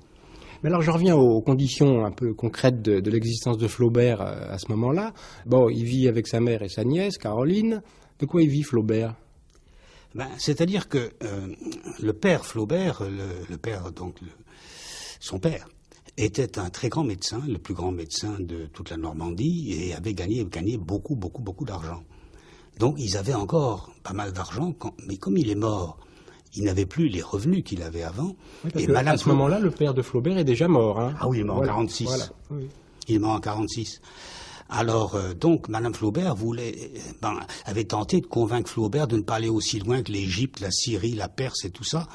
Mais alors je reviens aux conditions un peu concrètes de, l'existence de Flaubert euh, à ce moment-là. Bon, il vit avec sa mère et sa nièce, Caroline. De quoi il vit Flaubert ben, C'est-à-dire que euh, le père Flaubert, le, père, donc son père, était un très grand médecin, le plus grand médecin de toute la Normandie, et avait gagné, gagné beaucoup, beaucoup, beaucoup d'argent. Donc ils avaient encore pas mal d'argent, mais comme il est mort, il n'avait plus les revenus qu'il avait avant. et Madame à ce moment-là, le père de Flaubert est déjà mort. Hein. Ah oui, il est mort en 1946. Il est mort en 1946. Alors euh, donc, Madame Flaubert voulait, euh, ben, avait tenté de convaincre Flaubert de ne pas aller aussi loin que l'Égypte, la Syrie, la Perse et tout ça,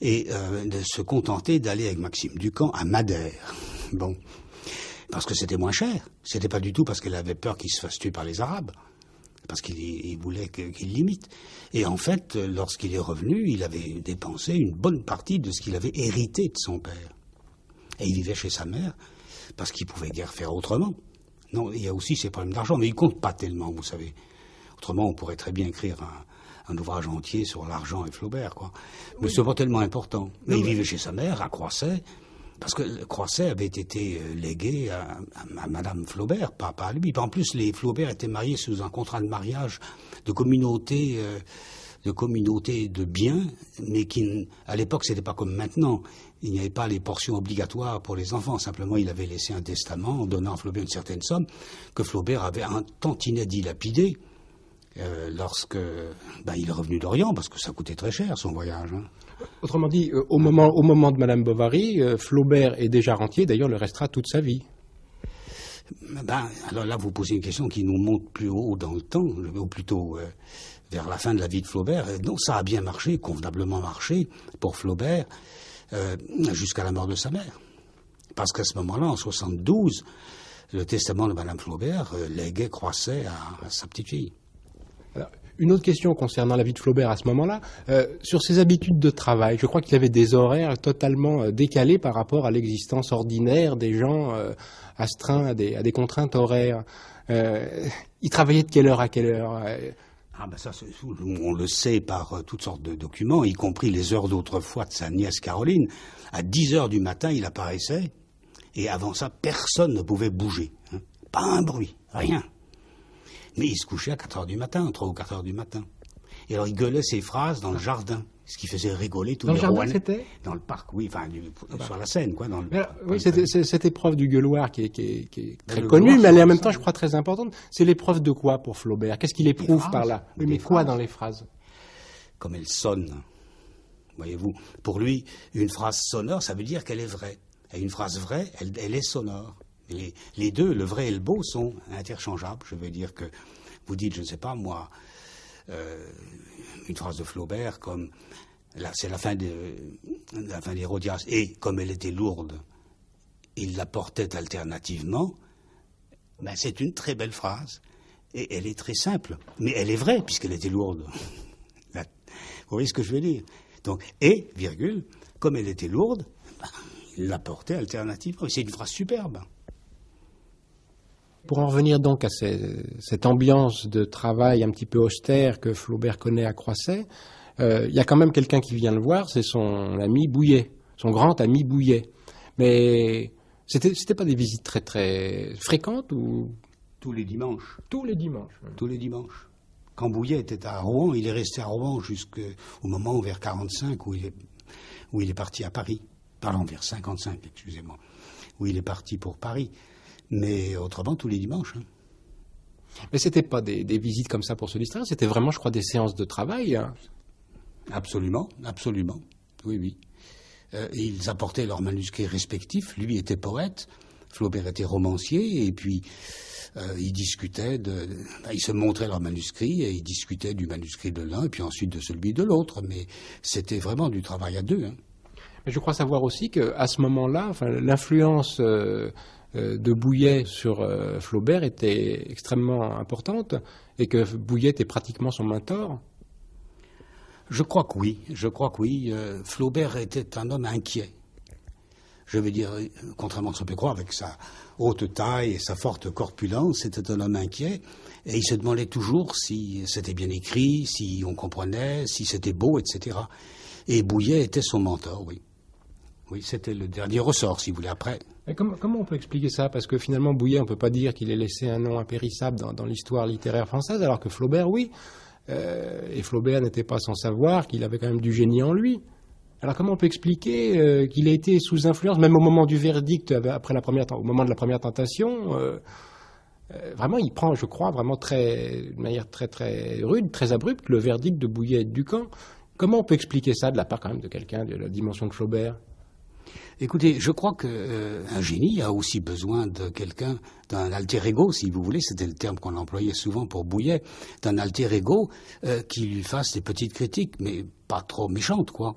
et euh, de se contenter d'aller avec Maxime Ducamp à Madère. Bon, parce que c'était moins cher. C'était pas du tout parce qu'elle avait peur qu'il se fasse tuer par les Arabes parce qu'il voulait qu'il limite. Et en fait, lorsqu'il est revenu, il avait dépensé une bonne partie de ce qu'il avait hérité de son père. Et il vivait chez sa mère, parce qu'il pouvait guère faire autrement. Non, il y a aussi ces problèmes d'argent, mais ils comptent pas tellement, vous savez. Autrement, on pourrait très bien écrire un, ouvrage entier sur l'argent et Flaubert, quoi. Mais ce c'est pas tellement important. Mais il vivait chez sa mère, à Croisset, parce que Croisset avait été euh, légué à, à, Madame Flaubert, pas, à lui. En plus, les Flaubert étaient mariés sous un contrat de mariage de communauté. Euh, de communauté de biens, mais qui, à l'époque, n'était pas comme maintenant. Il n'y avait pas les portions obligatoires pour les enfants. Simplement, il avait laissé un testament en donnant à Flaubert une certaine somme que Flaubert avait un tantinet dilapidé. Euh, lorsque ben, il est revenu d'Orient, parce que ça coûtait très cher son voyage. Hein. Autrement dit, euh, au, moment, au moment de Madame Bovary, euh, Flaubert est déjà rentier, d'ailleurs le restera toute sa vie. Ben, alors là, vous posez une question qui nous monte plus haut dans le temps, ou plutôt euh, vers la fin de la vie de Flaubert. donc ça a bien marché, convenablement marché pour Flaubert, euh, jusqu'à la mort de sa mère. Parce qu'à ce moment-là, en 72, le testament de Madame Flaubert euh, léguait, croissait à, sa petite-fille. Une autre question concernant la vie de Flaubert à ce moment-là, euh, sur ses habitudes de travail. Je crois qu'il avait des horaires totalement décalés par rapport à l'existence ordinaire des gens astreints à des, contraintes horaires. il travaillait de quelle heure à quelle heure ah ben ça, on le sait par euh, toutes sortes de documents, y compris les heures d'autrefois de sa nièce Caroline. À 10 heures du matin, il apparaissait, et avant ça, personne ne pouvait bouger. Hein. Pas un bruit, rien. Mais il se couchait à 4 heures du matin, 3 ou 4 heures du matin. Et alors il gueulait ses phrases dans le jardin ce qui faisait rigoler tous les le jardin, Dans le parc, oui, enfin, ah bah. sur la scène, quoi. cette épreuve du gueuloir qui est, très connue, mais elle est en même temps, je crois, très importante. C'est l'épreuve de quoi pour Flaubert Qu'est-ce qu'il éprouve par là mais quoi dans les phrases Comme elles sonnent, voyez-vous. Pour lui, une phrase sonore, ça veut dire qu'elle est vraie. Et une phrase vraie, elle, est sonore. Les, deux, le vrai et le beau, sont interchangeables. Je veux dire que vous dites, je ne sais pas moi, euh, une phrase de Flaubert comme c'est la fin, de, la fin des Rodias, Et comme elle était lourde, il la portait alternativement. Ben, c'est une très belle phrase. Et elle est très simple. Mais elle est vraie, puisqu'elle était lourde. vous voyez ce que je veux dire Donc, et, virgule, comme elle était lourde, il la portait alternativement. C'est une phrase superbe. Pour en revenir donc à cette ambiance de travail un petit peu austère que Flaubert connaît à Croisset, euh, il y a quand même quelqu'un qui vient le voir, c'est son ami Bouillet, son grand ami Bouillet. Mais c'était, n'était pas des visites très très fréquentes ou Tous les dimanches. Tous les dimanches. Tous les dimanches. Quand Bouillet était à Rouen, il est resté à Rouen jusqu'au moment vers 45 où il est, où il est parti à Paris. Pardon, vers 55, excusez-moi. Où il est parti pour Paris. Mais autrement, tous les dimanches. Hein. Mais ce n'était pas des, visites comme ça pour se distraire, c'était vraiment, je crois, des séances de travail. Hein. Absolument, absolument. Oui, oui. Euh, ils apportaient leurs manuscrits respectifs. Lui était poète, Flaubert était romancier, et puis euh, ils discutaient de. Ben, ils se montraient leurs manuscrits et ils discutaient du manuscrit de l'un et puis ensuite de celui de l'autre. Mais c'était vraiment du travail à deux. Hein. Mais je crois savoir aussi qu'à ce moment-là, l'influence. Euh, euh, de Bouillet sur euh, Flaubert était extrêmement importante et que Bouillet était pratiquement son mentor Je crois que oui, je crois que oui. Euh, Flaubert était un homme inquiet. Je veux dire, contrairement à ce qu'on peut croire, avec sa haute taille et sa forte corpulence, c'était un homme inquiet. Et il se demandait toujours si c'était bien écrit, si on comprenait, si c'était beau, etc. Et Bouillet était son mentor, oui. Oui, c'était le dernier ressort, si vous voulez, après. comment, on peut expliquer ça Parce que finalement, Bouillet, on ne peut pas dire qu'il ait laissé un nom impérissable dans, l'histoire littéraire française, alors que Flaubert, oui. Euh, et Flaubert n'était pas sans savoir qu'il avait quand même du génie en lui. Alors comment on peut expliquer euh, qu'il a été sous influence, même au moment du verdict, euh, après la première, au moment de la première tentation Vraiment, il prend, je crois, vraiment très, de manière très très rude, très abrupte, le verdict de Bouillet et de Ducamp. Comment on peut expliquer ça de la part quand même de quelqu'un de la dimension de Flaubert Écoutez, je crois qu'un euh, génie a aussi besoin de quelqu'un, d'un alter ego, si vous voulez, c'était le terme qu'on employait souvent pour Bouillet, d'un alter ego euh, qui lui fasse des petites critiques, mais pas trop méchantes, quoi.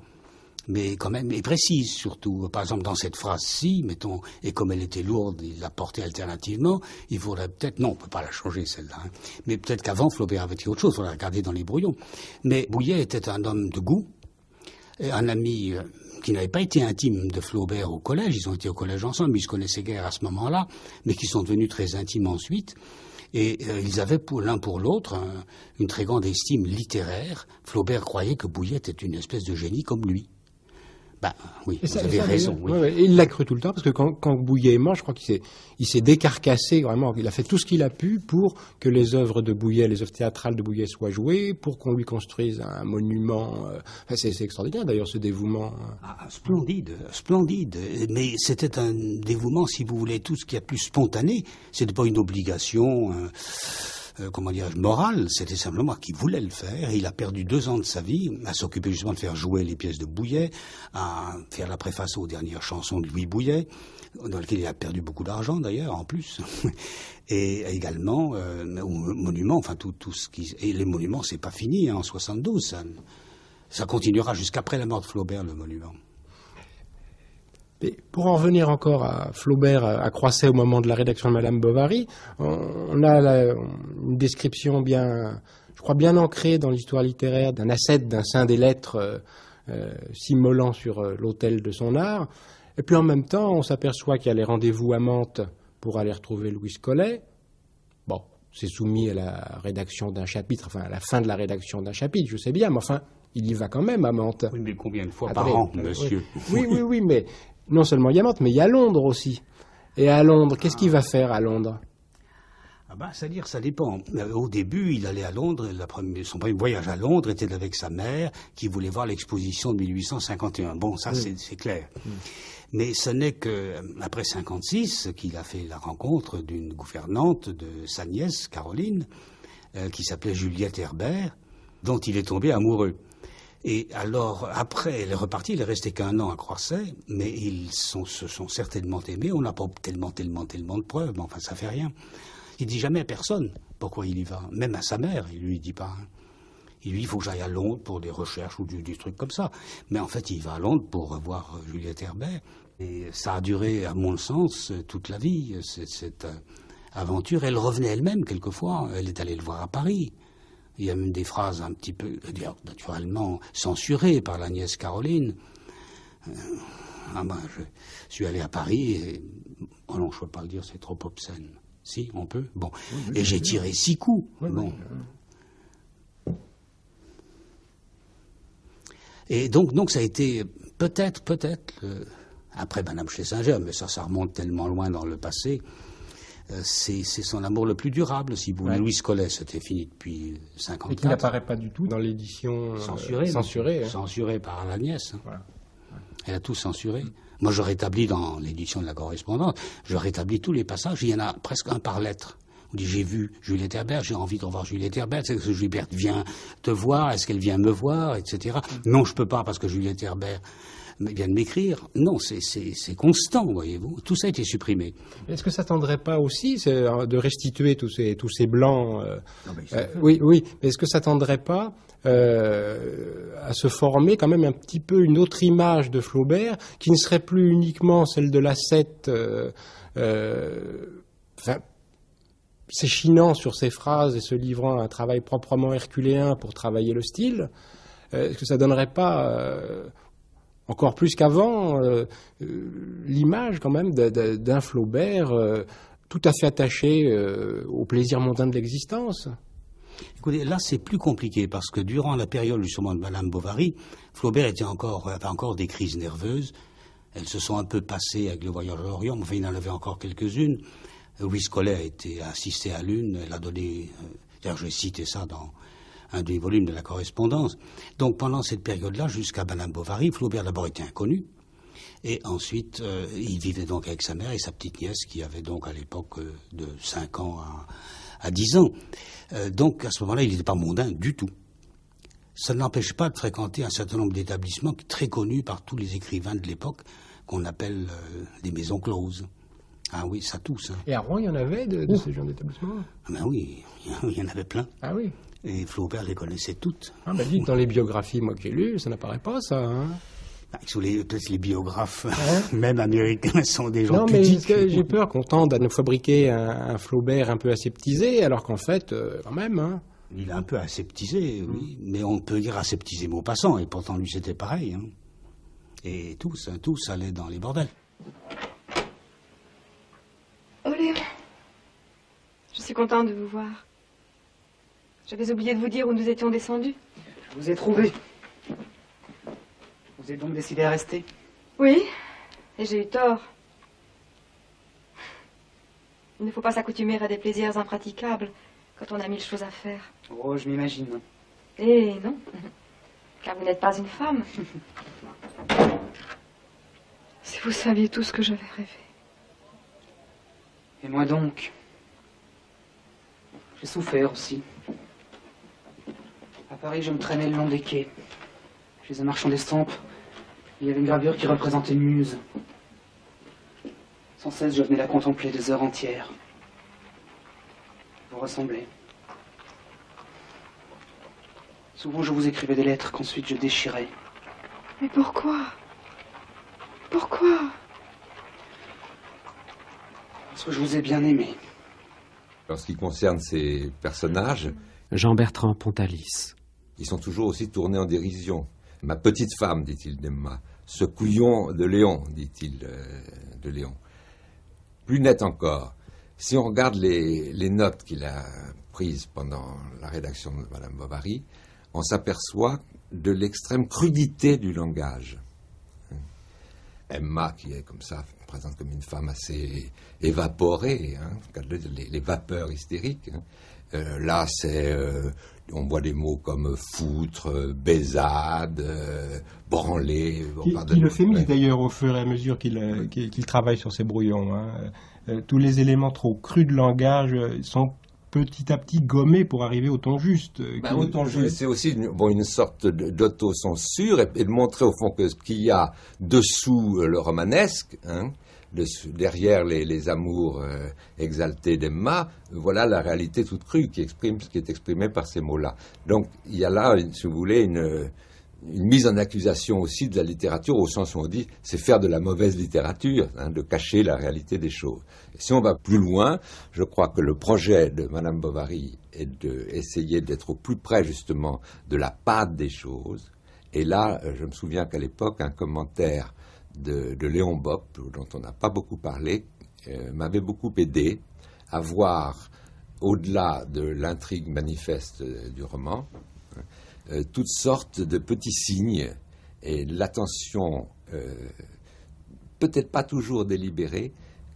Mais quand même, et précises surtout. Par exemple, dans cette phrase-ci, mettons, et comme elle était lourde, il l'a portait alternativement, il faudrait peut-être, non, on peut pas la changer celle-là, hein, mais peut-être qu'avant, Flaubert avait dit autre chose, on l'a regarder dans les brouillons. Mais Bouillet était un homme de goût, un ami euh, qui n'avaient pas été intimes de Flaubert au collège, ils ont été au collège ensemble, ils se connaissaient guère à ce moment-là, mais qui sont devenus très intimes ensuite. Et euh, ils avaient l'un pour l'autre hein, une très grande estime littéraire. Flaubert croyait que Bouillette était une espèce de génie comme lui. Bah, oui, vous avez raison. il l'a cru tout le temps, parce que quand, Bouillet est mort, je crois qu'il s'est décarcassé vraiment. Il a fait tout ce qu'il a pu pour que les œuvres de Bouillet, les œuvres théâtrales de Bouillet soient jouées, pour qu'on lui construise un monument. Euh, c'est extraordinaire d'ailleurs ce dévouement. Euh. Ah, splendide, splendide. Mais c'était un dévouement, si vous voulez, tout ce qui a plus spontané. Ce n'était pas une obligation. Euh, euh, comment dirais moral. c'était simplement qu'il voulait le faire. il a perdu deux ans de sa vie à s'occuper justement de faire jouer les pièces de Bouillet, à faire la préface aux dernières chansons de Louis Bouillet, dans lequel il a perdu beaucoup d'argent d'ailleurs, en plus. et également euh, monument enfin tout, tout ce qui... Et les monuments, c'est pas fini, hein, en 72, ça continuera jusqu'après la mort de Flaubert, le monument pour en revenir encore à Flaubert, euh, à Croisset au moment de la rédaction de Madame Bovary, on, a une description bien, je crois, bien ancrée dans l'histoire littéraire d'un ascète, d'un saint des lettres euh, euh, s'immolant sur l'autel de son art. Et puis en même temps, on s'aperçoit qu'il y a les rendez-vous à Mantes pour aller retrouver Louis Collet. Bon, c'est soumis à la rédaction d'un chapitre, enfin à la fin de la rédaction d'un chapitre, je sais bien, mais enfin, il y va quand même à Mantes. Oui, mais combien de fois par an, monsieur oui, oui, oui, mais non seulement Yamante, mais il y a Londres aussi. Et à Londres, qu'est-ce qu'il va ah. faire à Londres ah ben, bah, cest dire ça dépend. Euh, au début, il allait à Londres, son premier voyage à Londres était avec sa mère, qui voulait voir l'exposition de 1851. Bon, ça, mm. c'est clair. Mm. Mais ce n'est qu'après euh, 56 qu'il a fait la rencontre d'une gouvernante de sa nièce, Caroline, euh, qui s'appelait Juliette Herbert, dont il est tombé amoureux. Et alors, après, elle est reparti, il est resté qu'un an à Croisset, mais ils se sont certainement aimés. On n'a pas tellement, tellement, tellement de preuves, mais enfin, ça fait rien. Il dit jamais à personne pourquoi il y va. Même à sa mère, il lui dit pas. Hein. Il lui dit, il faut que j'aille à Londres pour des recherches ou du, truc comme ça. Mais en fait, il va à Londres pour revoir euh, Juliette Herbert. Et ça a duré, à mon sens, euh, toute la vie, euh, cette aventure. Elle revenait elle-même quelquefois. Elle est allée le voir à Paris. Il y a même des phrases un petit peu, naturellement censurées par la nièce Caroline. Euh, ah ben, je suis allé à Paris et. Oh non, je ne peux pas le dire, c'est trop obscène. Si, on peut Bon. et j'ai tiré six coups. bon. Et donc, donc, ça a été peut-être, peut-être, après Madame chez mais ça, ça remonte tellement loin dans le passé, euh, c'est son amour le plus durable, si vous voulez, Louis Collet, c'était fini depuis 54, euh, ans. Et qui n'apparaît pas du tout dans l'édition euh, censurée. Hein. Censurée, par la nièce. Hein. Elle a tout censuré. Moi, je rétablis dans l'édition de la correspondance, je rétablis tous les passages. Il y en a presque un par lettre. On dit j'ai vu Juliette Herbert, j'ai envie de revoir Juliette Herbert. Est-ce que Juliette vient te voir Est-ce qu'elle vient me voir Etc. Mm. Non, je ne peux pas parce que Juliette Herbert vient de m'écrire. Non, c'est constant, voyez-vous. Tout ça a été supprimé. Est-ce que ça tendrait pas aussi euh, de restituer tous ces, blancs euh, euh, Oui, oui. Mais est-ce que ça tendrait pas à se former quand même un petit peu une autre image de Flaubert qui ne serait plus uniquement celle de l'asset, s'échinant sur ses phrases et se livrant à un travail proprement herculéen pour travailler le style, est-ce que ça donnerait pas encore plus qu'avant, euh, euh, l'image quand même d'un Flaubert euh, tout à fait attaché au plaisir mondain de l'existence. Écoutez, là c'est plus compliqué parce que durant la période justement de Madame Bovary, Flaubert était encore, avait encore des crises nerveuses. Elles se sont un peu passées avec le voyage à l'Orient, mais enfin, il en avait encore quelques-unes. Louis Collet a été assisté à l'une, elle a donné, je vais citer ça dans un des volumes de la correspondance. Donc pendant cette période-là, jusqu'à Madame Bovary, Flaubert d'abord était inconnu, et ensuite, euh, il vivait donc avec sa mère et sa petite nièce qui avait donc à l'époque euh, de 5 ans à, 10 ans. Euh, donc à ce moment-là, il n'était pas mondain du tout. Ça ne l'empêche pas de fréquenter un certain nombre d'établissements très connus par tous les écrivains de l'époque qu'on appelle des maisons closes. Ah oui, ça tous. Hein. Et à Rouen, il y en avait de, ces genres d'établissements ah Ben oui, il y en avait plein. Ah oui et Flaubert les connaissait toutes. Ah dans les biographies, moi qui ai lu ça n'apparaît pas, ça. Hein. Bah, les, peut-être les biographes, hein même américains, sont des gens Non, mais j'ai peur qu'on tente à nous fabriquer un, Flaubert un peu aseptisé, alors qu'en fait, euh, quand même... Hein. Il est un peu aseptisé, oui. Mais on peut dire aseptisé mot passant, et pourtant, lui, c'était pareil. Et tous, tous allaient dans les bordels. Olé, je suis content de vous voir. J'avais oublié de vous dire où nous étions descendus. Je vous ai trouvé. Vous avez donc décidé à rester Oui, et j'ai eu tort. Il ne faut pas s'accoutumer à des plaisirs impraticables quand on a mille choses à faire. Oh, je m'imagine. Eh non, car vous n'êtes pas une femme. si vous saviez tout ce que j'avais rêvé. Et moi donc J'ai souffert aussi. À Paris, je me traînais le long des quais. Chez un marchand d'estampes, il y avait une gravure qui représentait une muse. Sans cesse, je venais la contempler des heures entières. Vous ressemblez. Souvent, je vous écrivais des lettres qu'ensuite je déchirais. Mais pourquoi Pourquoi Parce que je vous ai bien aimé. En ce qui concerne ces personnages, Jean-Bertrand Pontalis. Ils sont toujours aussi tournés en dérision. Ma petite femme, dit-il d'Emma. Ce couillon de Léon, dit-il euh, de Léon. Plus net encore, si on regarde les, notes qu'il a prises pendant la rédaction de Madame Bovary, on s'aperçoit de l'extrême crudité du langage. Emma, qui est comme ça, présente comme une femme assez évaporée, hein, les, vapeurs hystériques. Hein, euh, là, c'est euh, on voit des mots comme foutre, euh, baisade, branler. qui, le d'ailleurs au fur et à mesure qu'il euh, travaille sur ses brouillons. Hein. tous les éléments trop crus de langage sont petit à petit gommés pour arriver au ton juste. Bah, c'est aussi une, sorte d'autocensure et, et, de montrer au fond ce qu'il y a dessous le romanesque, hein, derrière les, amours euh, exaltés d'Emma, voilà la réalité toute crue qui, exprime, qui est exprimée par ces mots-là. Donc il y a là, si vous voulez, une, mise en accusation aussi de la littérature, au sens où on dit c'est faire de la mauvaise littérature, hein, de cacher la réalité des choses. si on va plus loin, je crois que le projet de Madame Bovary est d'essayer d'être au plus près justement de la pâte des choses. Et là, je me souviens qu'à l'époque, un commentaire de, Léon Bop dont on n'a pas beaucoup parlé, euh, m'avait beaucoup aidé à voir, au-delà de l'intrigue manifeste euh, du roman, euh, toutes sortes de petits signes et l'attention, peut-être pas toujours délibérée,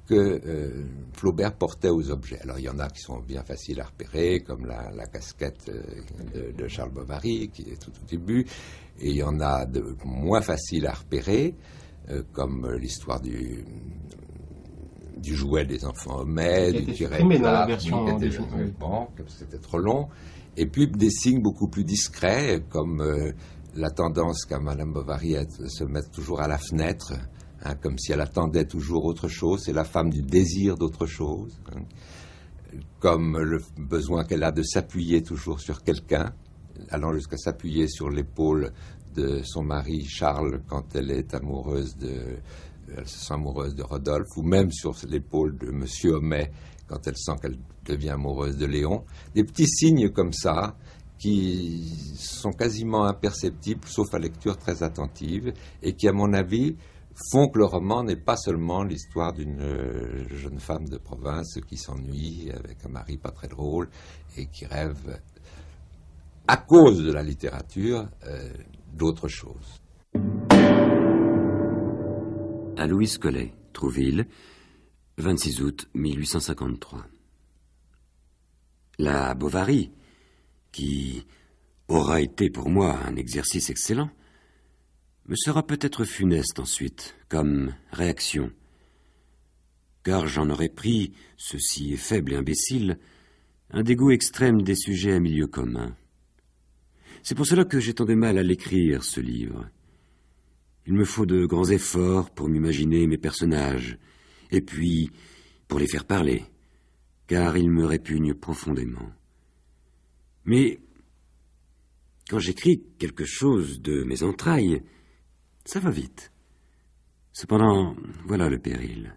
que Flaubert portait aux objets. Alors il y en a qui sont bien faciles à repérer, comme la, casquette de, de, Charles Bovary, qui est tout au début, et il y en a de moins faciles à repérer, euh, comme euh, l'histoire du, jouet des enfants Homais, du tiret de la version c'était trop long, et puis des signes beaucoup plus discrets, comme euh, la tendance qu'a Madame Bovary à se mettre toujours à la fenêtre, hein, comme si elle attendait toujours autre chose, c'est la femme du désir d'autre chose, hein. comme le besoin qu'elle a de s'appuyer toujours sur quelqu'un, allant jusqu'à s'appuyer sur l'épaule de son mari Charles quand elle est amoureuse de, elle se sent amoureuse de Rodolphe, ou même sur l'épaule de Monsieur Homais quand elle sent qu'elle devient amoureuse de Léon. Des petits signes comme ça qui sont quasiment imperceptibles, sauf à lecture très attentive, et qui, à mon avis, font que le roman n'est pas seulement l'histoire d'une jeune femme de province qui s'ennuie avec un mari pas très drôle et qui rêve à cause de la littérature, euh, d'autres choses. À Louis Collet, Trouville, 26 août 1853. La Bovary, qui aura été pour moi un exercice excellent, me sera peut-être funeste ensuite, comme réaction, car j'en aurais pris, ceci est faible et imbécile, un dégoût extrême des sujets à milieu commun. C'est pour cela que j'ai tant de mal à l'écrire, ce livre. Il me faut de grands efforts pour m'imaginer mes personnages, et puis pour les faire parler, car ils me répugnent profondément. Mais quand j'écris quelque chose de mes entrailles, ça va vite. Cependant, voilà le péril.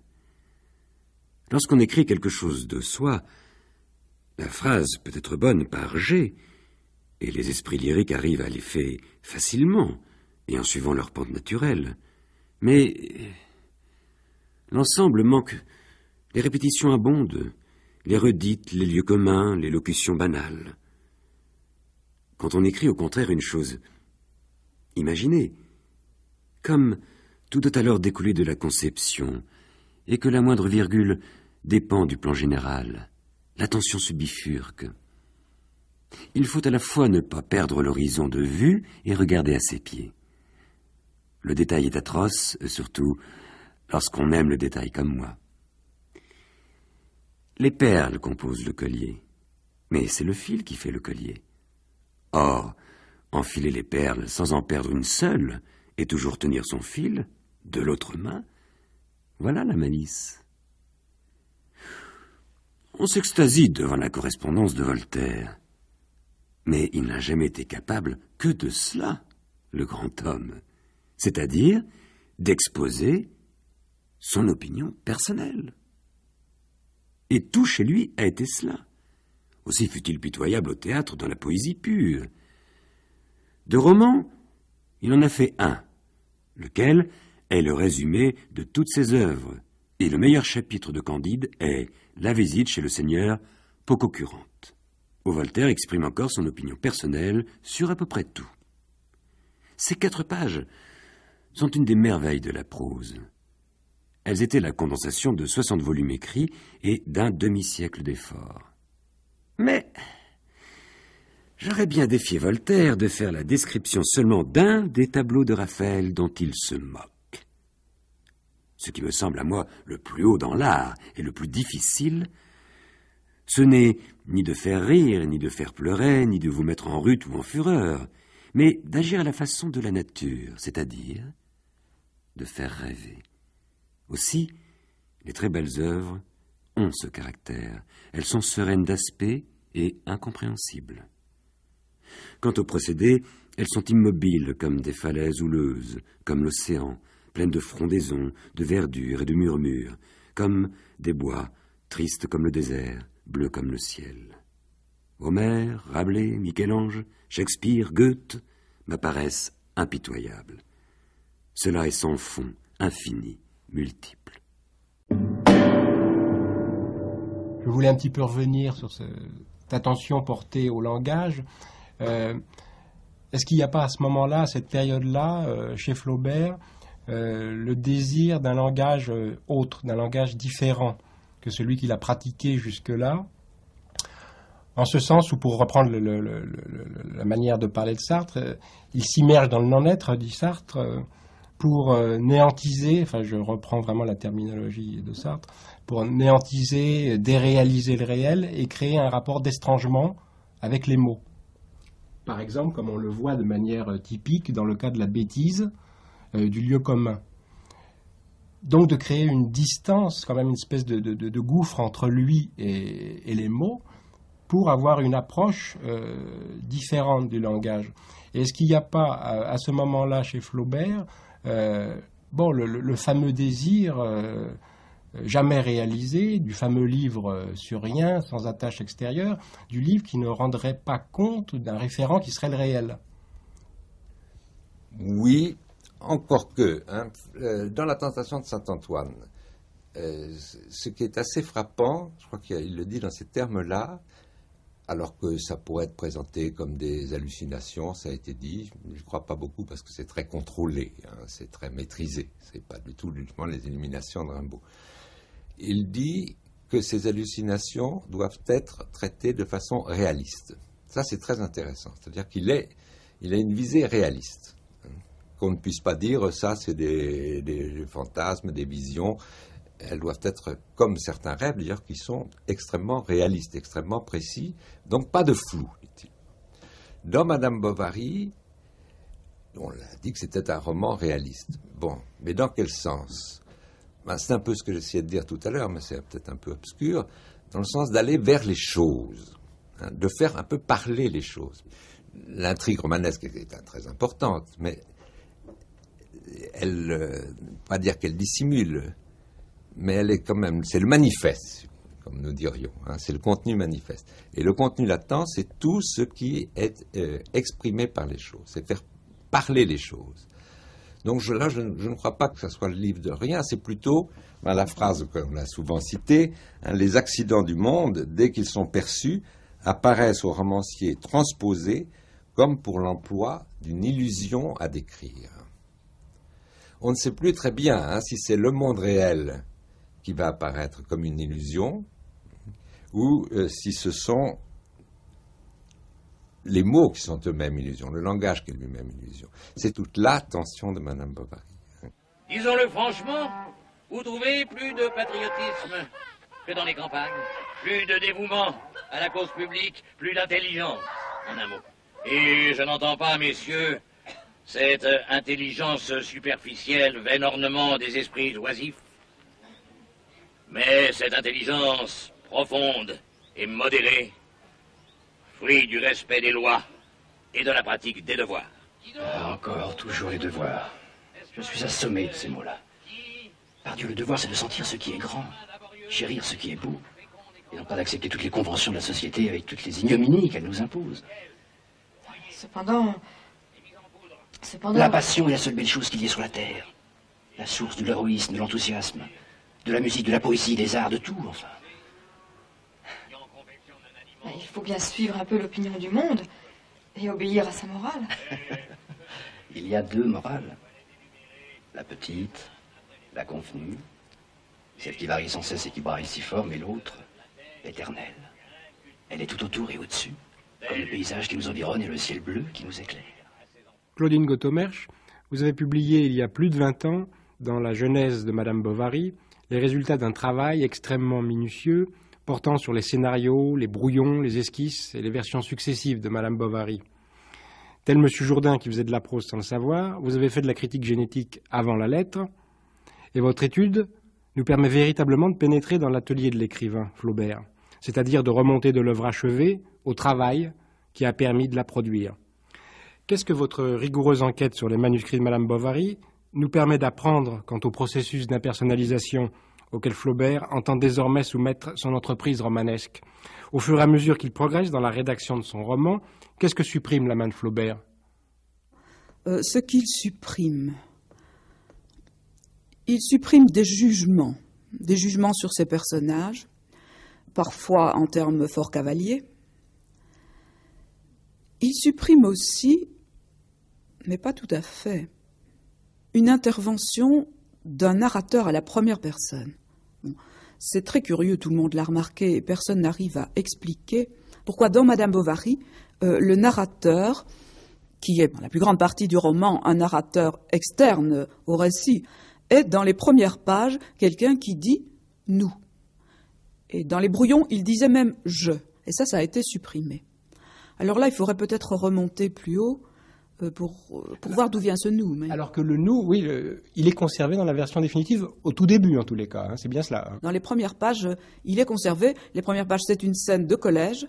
Lorsqu'on écrit quelque chose de soi, la phrase peut être bonne par G, et les esprits lyriques arrivent à l'effet facilement, et en suivant leur pente naturelle. Mais l'ensemble manque. Les répétitions abondent, les redites, les lieux communs, les locutions banales. Quand on écrit au contraire une chose imaginez, comme tout doit alors découlé de la conception, et que la moindre virgule dépend du plan général, l'attention se bifurque. Il faut à la fois ne pas perdre l'horizon de vue et regarder à ses pieds. Le détail est atroce, surtout lorsqu'on aime le détail comme moi. Les perles composent le collier, mais c'est le fil qui fait le collier. Or, enfiler les perles sans en perdre une seule, et toujours tenir son fil, de l'autre main, voilà la malice. On s'extasie devant la correspondance de Voltaire. Mais il n'a jamais été capable que de cela, le grand homme, c'est-à-dire d'exposer son opinion personnelle. Et tout chez lui a été cela. Aussi fut-il pitoyable au théâtre dans la poésie pure. De romans, il en a fait un, lequel est le résumé de toutes ses œuvres, et le meilleur chapitre de Candide est La visite chez le seigneur Pococurante où Voltaire exprime encore son opinion personnelle sur à peu près tout. Ces quatre pages sont une des merveilles de la prose. Elles étaient la condensation de soixante volumes écrits et d'un demi-siècle d'efforts. Mais j'aurais bien défié Voltaire de faire la description seulement d'un des tableaux de Raphaël dont il se moque. Ce qui me semble à moi le plus haut dans l'art et le plus difficile, ce n'est ni de faire rire, ni de faire pleurer, ni de vous mettre en rute ou en fureur, mais d'agir à la façon de la nature, c'est-à-dire de faire rêver. Aussi, les très belles œuvres ont ce caractère. Elles sont sereines d'aspect et incompréhensibles. Quant aux procédés, elles sont immobiles comme des falaises houleuses, comme l'océan, pleines de frondaisons, de verdure et de murmures, comme des bois, tristes comme le désert, bleu comme le ciel. Homer, Rabelais, Michel-Ange, Shakespeare, Goethe m'apparaissent impitoyables. Cela est sans fond, infini, multiple. Je voulais un petit peu revenir sur cette attention portée au langage. Euh, est-ce qu'il n'y a pas à ce moment-là, à cette période-là, euh, chez Flaubert, euh, le désir d'un langage autre, d'un langage différent que celui qu'il a pratiqué jusque-là. En ce sens, ou pour reprendre la manière de parler de Sartre, euh, il s'immerge dans le non-être, dit Sartre, euh, pour euh, néantiser, enfin je reprends vraiment la terminologie de Sartre, pour néantiser, déréaliser le réel et créer un rapport d'estrangement avec les mots. Par exemple, comme on le voit de manière typique dans le cas de la bêtise du lieu commun donc de créer une distance, quand même une espèce de, gouffre entre lui et, les mots, pour avoir une approche euh, différente du langage. Est-ce qu'il n'y a pas, à, ce moment-là, chez Flaubert, euh, le, fameux désir euh, jamais réalisé, du fameux livre sur rien, sans attache extérieure, du livre qui ne rendrait pas compte d'un référent qui serait le réel Oui, encore que, hein, euh, dans la tentation de saint Antoine, euh, ce qui est assez frappant, je crois qu'il le dit dans ces termes-là, alors que ça pourrait être présenté comme des hallucinations, ça a été dit, je ne crois pas beaucoup parce que c'est très contrôlé, hein, c'est très maîtrisé, ce n'est pas du tout uniquement les illuminations de Rimbaud. Il dit que ces hallucinations doivent être traitées de façon réaliste. Ça, c'est très intéressant, c'est-à-dire qu'il est, a une visée réaliste qu'on ne puisse pas dire ça, c'est des, fantasmes, des visions. Elles doivent être, comme certains rêves d'ailleurs, qui sont extrêmement réalistes, extrêmement précis, donc pas de flou, Dans Madame Bovary, on l'a dit que c'était un roman réaliste. Bon, mais dans quel sens ben, C'est un peu ce que j'essayais de dire tout à l'heure, mais c'est peut-être un peu obscur, dans le sens d'aller vers les choses, hein, de faire un peu parler les choses l'intrigue romanesque est très importante, mais elle, euh, pas dire qu'elle dissimule, mais elle est quand même, c'est le manifeste, comme nous dirions, hein, c'est le contenu manifeste. Et le contenu latent, c'est tout ce qui est euh, exprimé par les choses, c'est faire parler les choses. Donc là, je, ne crois pas que ce soit le livre de rien, c'est plutôt ben, la phrase qu'on a souvent citée, hein, les accidents du monde, dès qu'ils sont perçus, apparaissent aux romanciers transposés comme pour l'emploi d'une illusion à décrire on ne sait plus très bien hein, si c'est le monde réel qui va apparaître comme une illusion ou euh, si ce sont les mots qui sont eux-mêmes illusions, le langage qui est lui-même illusion. C'est toute l'attention de Madame Bovary. Disons-le franchement, vous trouvez plus de patriotisme que dans les campagnes, plus de dévouement à la cause publique, plus d'intelligence, en un mot. Et je n'entends pas, messieurs, cette intelligence superficielle, vain ornement des esprits oisifs, mais cette intelligence profonde et modérée, fruit du respect des lois et de la pratique des devoirs. Ah, encore, toujours les devoirs. Je suis assommé de ces mots-là. Pardieu, le devoir, c'est de sentir ce qui est grand, chérir ce qui est beau, et non pas d'accepter toutes les conventions de la société avec toutes les ignominies qu'elle nous impose. Cependant, la passion est la seule belle chose qu'il y ait sur la terre. La source de l'héroïsme, de l'enthousiasme, de la musique, de la poésie, des arts, de tout, enfin. Bah, il faut bien suivre un peu l'opinion du monde et obéir à sa morale. Il y a deux morales. La petite, la convenue, celle qui varie sans cesse et qui braille si fort, mais l'autre, éternelle. Elle est tout autour et au-dessus, comme le paysage qui nous environne et le ciel bleu qui nous éclaire. Claudine Gotomersch, vous avez publié il y a plus de 20 ans, dans la Genèse de Madame Bovary, les résultats d'un travail extrêmement minutieux portant sur les scénarios, les brouillons, les esquisses et les versions successives de Madame Bovary. Tel Monsieur Jourdain qui faisait de la prose sans le savoir, vous avez fait de la critique génétique avant la lettre, et votre étude nous permet véritablement de pénétrer dans l'atelier de l'écrivain Flaubert, c'est-à-dire de remonter de l'œuvre achevée au travail qui a permis de la produire. Qu'est-ce que votre rigoureuse enquête sur les manuscrits de Madame Bovary nous permet d'apprendre quant au processus d'impersonnalisation auquel Flaubert entend désormais soumettre son entreprise romanesque. Au fur et à mesure qu'il progresse dans la rédaction de son roman, qu'est-ce que supprime la main de Flaubert euh, Ce qu'il supprime, il supprime des jugements, des jugements sur ses personnages, parfois en termes fort cavaliers. Il supprime aussi mais pas tout à fait. Une intervention d'un narrateur à la première personne. C'est très curieux, tout le monde l'a remarqué, et personne n'arrive à expliquer pourquoi dans Madame Bovary, euh, le narrateur, qui est la plus grande partie du roman un narrateur externe au récit, est dans les premières pages quelqu'un qui dit nous. Et dans les brouillons, il disait même je. Et ça, ça a été supprimé. Alors là, il faudrait peut-être remonter plus haut euh, euh, pour, voir d'où vient ce nous. Alors que le nous, oui, il est conservé dans la version définitive, au tout début en tous les cas, hein, c'est bien cela. Hein. Dans les premières pages, euh, il est conservé. Les premières pages, c'est une scène de collège.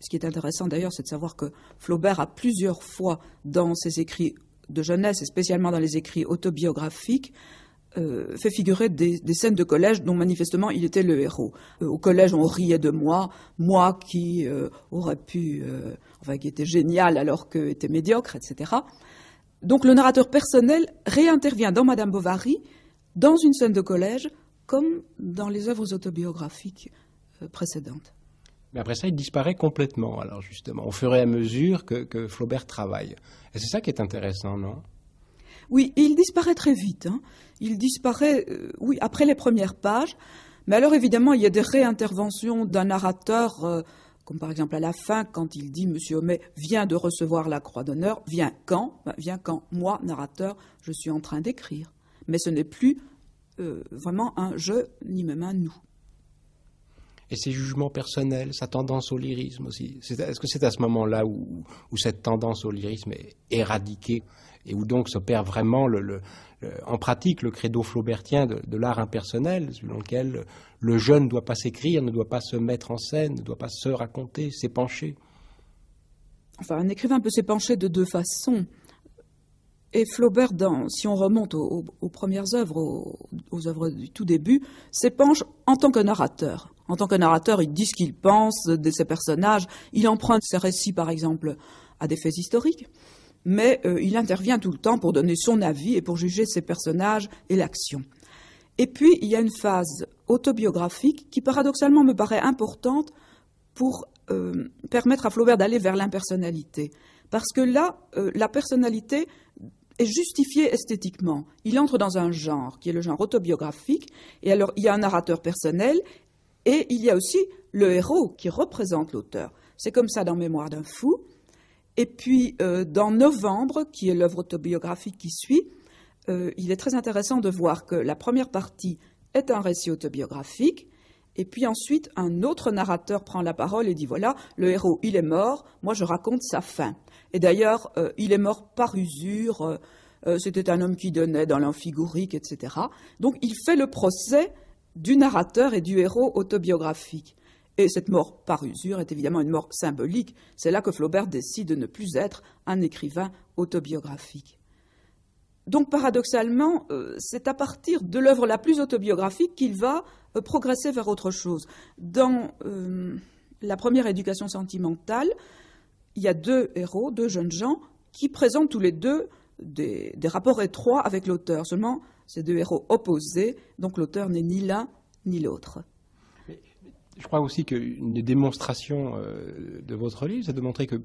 Ce qui est intéressant d'ailleurs, c'est de savoir que Flaubert a plusieurs fois dans ses écrits de jeunesse, et spécialement dans les écrits autobiographiques, euh, fait figurer des, scènes de collège dont manifestement il était le héros. Euh, au collège, on riait de moi, moi qui euh, aurais pu, enfin qui était génial alors que était médiocre, etc. Donc le narrateur personnel réintervient dans Madame Bovary, dans une scène de collège, comme dans les œuvres autobiographiques précédentes. Mais après ça, il disparaît complètement, alors justement, au fur et à mesure que Flaubert travaille. Et c'est ça qui est intéressant, non oui, il disparaît très vite. Hein. Il disparaît, euh, oui, après les premières pages. Mais alors évidemment, il y a des réinterventions d'un narrateur, euh, comme par exemple à la fin, quand il dit Monsieur Homais vient de recevoir la croix d'honneur, vient quand Viens Vient quand moi, narrateur, je suis en train d'écrire. Mais ce n'est plus euh, vraiment un je, ni même un nous. Et ses jugements personnels, sa tendance au lyrisme aussi. Est-ce que c'est à ce moment-là où cette tendance au lyrisme est éradiquée et où donc s'opère vraiment le, en pratique le credo flaubertien de, l'art impersonnel, selon lequel le jeune ne doit pas s'écrire, ne doit pas se mettre en scène, ne doit pas se raconter, s'épancher. Enfin, un écrivain peut s'épancher de deux façons. Et Flaubert, si on remonte aux, premières œuvres, aux, aux, œuvres du tout début, s'épanche en tant que narrateur. En tant que narrateur, il dit ce qu'il pense de ses personnages, il emprunte ses récits, par exemple, à des faits historiques mais euh, il intervient tout le temps pour donner son avis et pour juger ses personnages et l'action. Et puis, il y a une phase autobiographique qui, paradoxalement, me paraît importante pour euh, permettre à Flaubert d'aller vers l'impersonnalité. Parce que là, euh, la personnalité est justifiée esthétiquement. Il entre dans un genre, qui est le genre autobiographique, et alors il y a un narrateur personnel, et il y a aussi le héros qui représente l'auteur. C'est comme ça dans Mémoire d'un fou. Et puis, euh, dans Novembre, qui est l'œuvre autobiographique qui suit, euh, il est très intéressant de voir que la première partie est un récit autobiographique, et puis ensuite, un autre narrateur prend la parole et dit voilà, le héros, il est mort, moi je raconte sa fin. Et d'ailleurs, euh, il est mort par usure, c'était un homme qui donnait dans l'amphigourique, etc. Donc il fait le procès du narrateur et du héros autobiographique. Et cette mort par usure est évidemment une mort symbolique. C'est là que Flaubert décide de ne plus être un écrivain autobiographique. Donc paradoxalement, euh, c'est à partir de l'œuvre la plus autobiographique qu'il va euh, progresser vers autre chose. Dans euh, la première éducation sentimentale, il y a deux héros, deux jeunes gens, qui présentent tous les deux des, rapports étroits avec l'auteur. Seulement, ces deux héros opposés, donc l'auteur n'est ni l'un ni l'autre je crois aussi qu'une des démonstrations euh, de votre livre, c'est de montrer que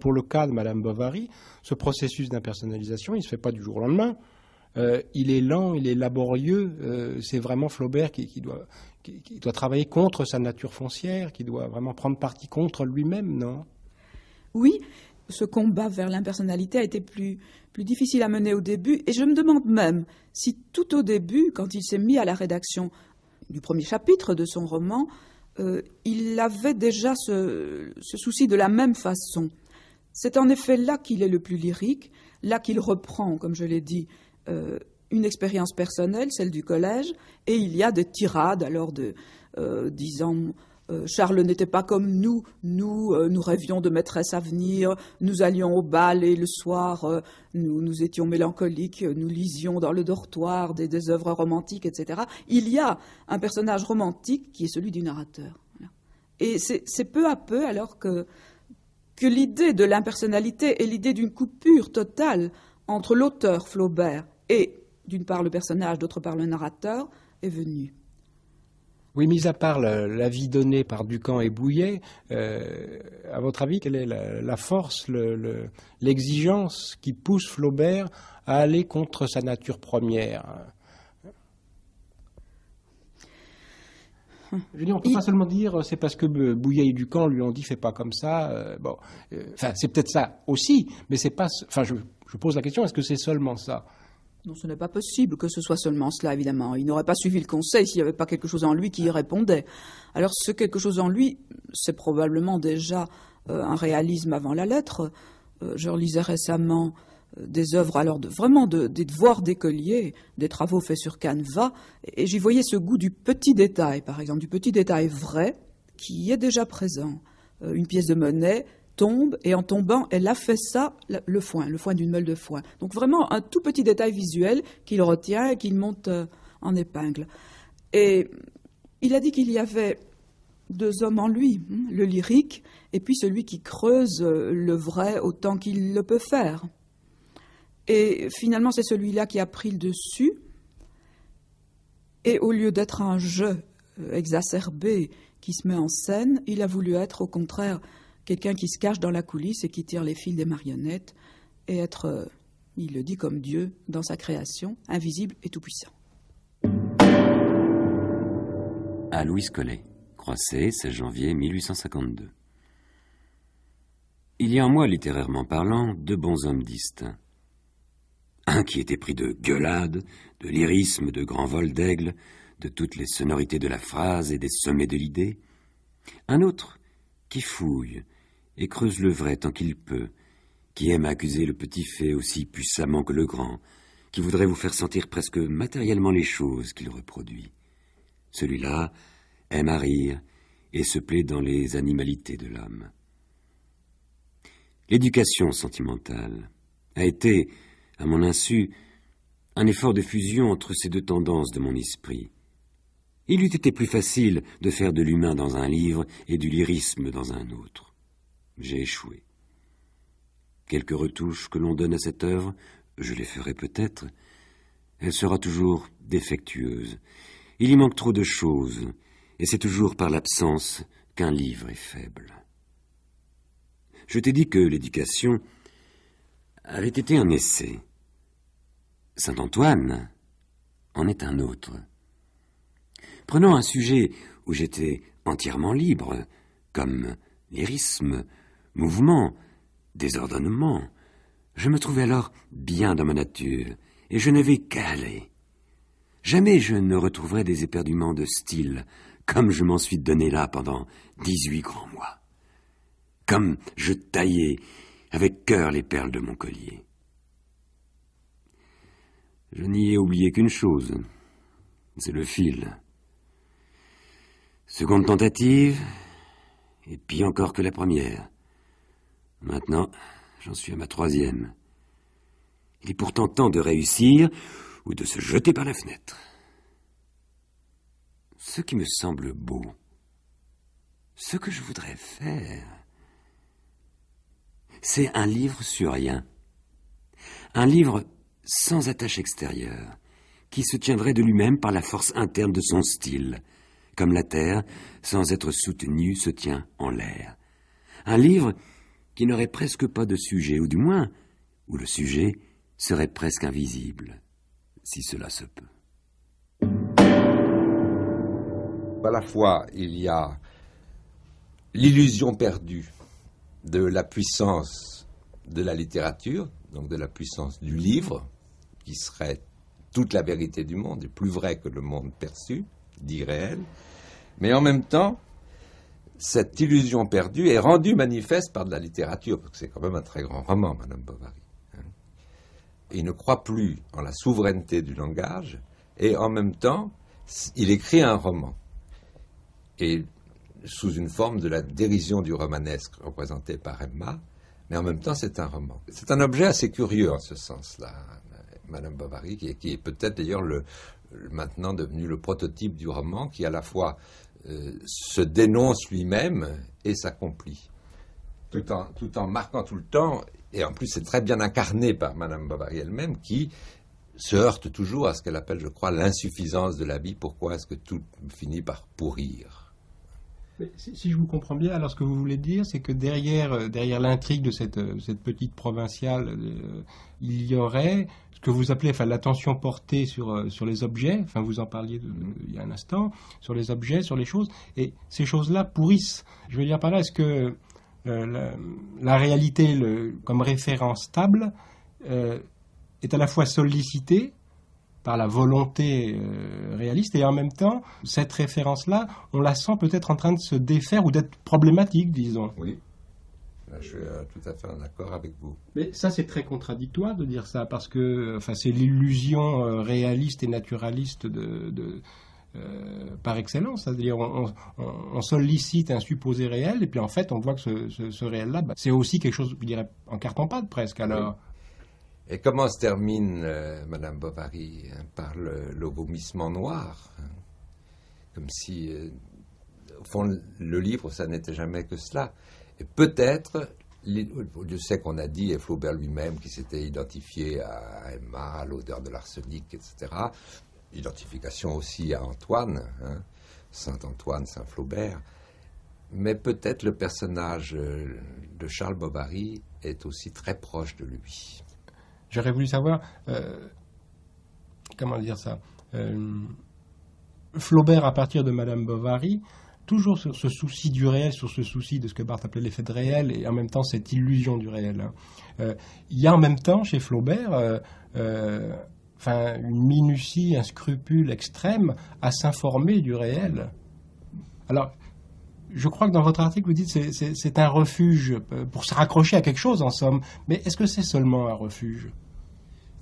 pour le cas de Madame Bovary, ce processus d'impersonnalisation, il ne se fait pas du jour au lendemain. Euh, il est lent, il est laborieux. Euh, c'est vraiment Flaubert qui, doit, travailler contre sa nature foncière, qui doit vraiment prendre parti contre lui-même, non Oui, ce combat vers l'impersonnalité a été plus difficile à mener au début. Et je me demande même si tout au début, quand il s'est mis à la rédaction du premier chapitre de son roman, euh, il avait déjà ce, souci de la même façon. C'est en effet là qu'il est le plus lyrique, là qu'il reprend, comme je l'ai dit, euh, une expérience personnelle, celle du collège, et il y a des tirades alors de euh, disons euh, Charles n'était pas comme nous. Nous, euh, nous rêvions de maîtresse à venir. Nous allions au bal et le soir, euh, nous, étions mélancoliques. Nous lisions dans le dortoir des, œuvres romantiques, etc. Il y a un personnage romantique qui est celui du narrateur. Et c'est peu à peu, alors que, que l'idée de l'impersonnalité et l'idée d'une coupure totale entre l'auteur Flaubert et, d'une part, le personnage, d'autre part, le narrateur, est venue. Oui, mis à part l'avis donné par Ducamp et Bouillet, euh, à votre avis, quelle est la, force, l'exigence qui pousse Flaubert à aller contre sa nature première Je dire, on ne peut pas seulement dire euh, c'est parce que Bouillet et Ducamp lui ont dit fais pas comme ça. Euh, c'est peut-être ça aussi, mais c'est pas. je, pose la question est-ce que c'est seulement ça non, ce n'est pas possible que ce soit seulement cela, évidemment. Il n'aurait pas suivi le conseil s'il n'y avait pas quelque chose en lui qui y répondait. Alors ce quelque chose en lui, c'est probablement déjà euh, un réalisme avant la lettre. Euh, je relisais récemment euh, des œuvres, alors de, vraiment de, des devoirs d'écolier des travaux faits sur Canva, et, j'y voyais ce goût du petit détail, par exemple, du petit détail vrai qui est déjà présent. une pièce de monnaie tombe et en tombant, elle a fait ça, le foin, le foin d'une meule de foin. Donc vraiment un tout petit détail visuel qu'il retient et qu'il monte euh, en épingle. Et il a dit qu'il y avait deux hommes en lui, hein, le lyrique et puis celui qui creuse euh, le vrai autant qu'il le peut faire. Et finalement, c'est celui-là qui a pris le dessus. Et au lieu d'être un jeu euh, exacerbé qui se met en scène, il a voulu être au contraire quelqu'un qui se cache dans la coulisse et qui tire les fils des marionnettes, et être, euh, il le dit comme Dieu, dans sa création, invisible et tout-puissant. À Louis Collet, Croisset, 16 janvier 1852. Il y a en moi, littérairement parlant, deux bons hommes distincts. Un qui était pris de gueulade, de lyrisme, de grands vol d'aigle, de toutes les sonorités de la phrase et des sommets de l'idée. Un autre qui fouille, et creuse le vrai tant qu'il peut, qui aime accuser le petit fait aussi puissamment que le grand, qui voudrait vous faire sentir presque matériellement les choses qu'il reproduit. Celui-là aime à rire et se plaît dans les animalités de l'homme. L'éducation sentimentale a été, à mon insu, un effort de fusion entre ces deux tendances de mon esprit. Il eût été plus facile de faire de l'humain dans un livre et du lyrisme dans un autre j'ai échoué. Quelques retouches que l'on donne à cette œuvre, je les ferai peut-être, elle sera toujours défectueuse. Il y manque trop de choses, et c'est toujours par l'absence qu'un livre est faible. Je t'ai dit que l'éducation avait été un essai. Saint Antoine en est un autre. Prenons un sujet où j'étais entièrement libre, comme lyrisme mouvement, désordonnement. Je me trouvais alors bien dans ma nature, et je n'avais qu'à aller. Jamais je ne retrouverai des éperduments de style, comme je m'en suis donné là pendant dix-huit grands mois. Comme je taillais avec cœur les perles de mon collier. Je n'y ai oublié qu'une chose, c'est le fil. Seconde tentative, et puis encore que la première. Maintenant, j'en suis à ma troisième. Il est pourtant temps de réussir ou de se jeter par la fenêtre. Ce qui me semble beau, ce que je voudrais faire, c'est un livre sur rien. Un livre sans attache extérieure, qui se tiendrait de lui-même par la force interne de son style, comme la Terre, sans être soutenue, se tient en l'air. Un livre qui n'aurait presque pas de sujet, ou du moins, où le sujet serait presque invisible, si cela se peut. À la fois, il y a l'illusion perdue de la puissance de la littérature, donc de la puissance du livre, qui serait toute la vérité du monde, et plus vrai que le monde perçu, dit réel, mais en même temps, cette illusion perdue est rendue manifeste par de la littérature, parce que c'est quand même un très grand roman, Madame Bovary. Hein. Il ne croit plus en la souveraineté du langage, et en même temps, il écrit un roman. Et sous une forme de la dérision du romanesque représentée par Emma, mais en même temps, c'est un roman. C'est un objet assez curieux en ce sens-là, Madame Bovary, qui est, peut-être d'ailleurs maintenant devenu le prototype du roman, qui à la fois euh, se dénonce lui-même et s'accomplit, tout en, marquant tout le temps, et en plus c'est très bien incarné par Madame Bovary elle-même, qui se heurte toujours à ce qu'elle appelle, je crois, l'insuffisance de la vie, pourquoi est-ce que tout finit par pourrir si je vous comprends bien, alors ce que vous voulez dire, c'est que derrière, euh, derrière l'intrigue de cette, euh, petite provinciale, euh, il y aurait ce que vous appelez enfin, l'attention portée sur, les objets, enfin vous en parliez il y a un instant, sur les objets, sur les choses, et ces choses-là pourrissent. Je veux dire par là, est-ce que la, réalité comme référence stable est à la fois sollicitée, par la volonté euh, réaliste et en même temps cette référence là on la sent peut-être en train de se défaire ou d'être problématique disons oui je suis euh, tout à fait en accord avec vous. Mais ça, c'est très contradictoire de dire ça, parce que enfin, c'est l'illusion euh, réaliste et naturaliste de, par excellence. C'est-à-dire, on, sollicite un supposé réel, et puis en fait, on voit que ce, réel-là, bah, c'est aussi quelque chose, je dirais, en carton-pâte presque. Alors, et comment se termine euh, Madame Bovary hein, Par le, vomissement noir, hein? comme si, euh, au fond, le, livre, ça n'était jamais que cela. Et peut-être, je sais qu'on a dit, et Flaubert lui-même, qui s'était identifié à Emma, à l'odeur de l'arsenic, etc., identification aussi à Antoine, hein, Saint-Antoine, Saint-Flaubert, mais peut-être le personnage euh, de Charles Bovary est aussi très proche de lui. J'aurais voulu savoir, euh, comment dire ça, euh, Flaubert, à partir de Madame Bovary, toujours sur ce souci du réel, sur ce souci de ce que Barthes appelait l'effet de réel, et en même temps cette illusion du réel. Hein. Euh, il y a en même temps chez Flaubert enfin, une minutie, un scrupule extrême à s'informer du réel. Alors, je crois que dans votre article, vous dites que c'est un refuge euh, pour se raccrocher à quelque chose, en somme. Mais est-ce que c'est seulement un refuge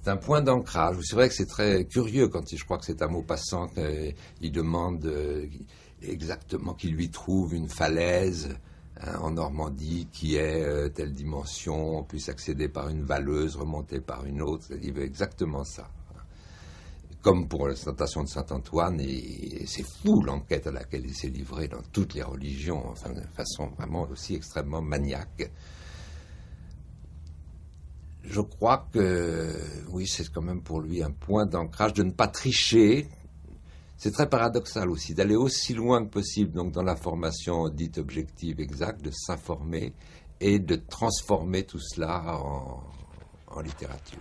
c'est un point d'ancrage. C'est vrai que c'est très curieux quand je crois que c'est un mot passant euh, Il demande euh, exactement qu'il lui trouve une falaise hein, en Normandie qui est telle dimension, on puisse accéder par une valeuse, remonter par une autre. Il veut exactement ça comme pour la tentation de saint Antoine, et, c'est fou l'enquête à laquelle il s'est livré dans toutes les religions, enfin, de façon vraiment aussi extrêmement maniaque. Je crois que, oui, c'est quand même pour lui un point d'ancrage de ne pas tricher. C'est très paradoxal aussi d'aller aussi loin que possible, donc dans la formation dite objective exacte, de s'informer et de transformer tout cela en littérature.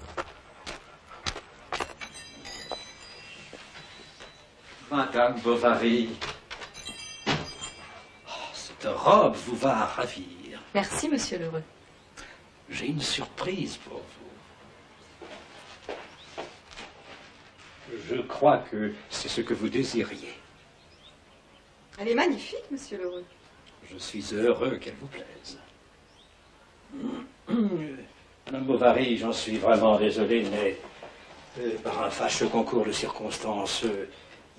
Madame Bovary. Oh, cette robe vous va ravir. Merci, monsieur Lheureux. J'ai une surprise pour vous. Je crois que c'est ce que vous désiriez. Elle est magnifique, monsieur Lheureux. Je suis heureux qu'elle vous plaise. Madame Bovary, j'en suis vraiment désolé, mais euh, par un fâcheux concours de circonstances, euh,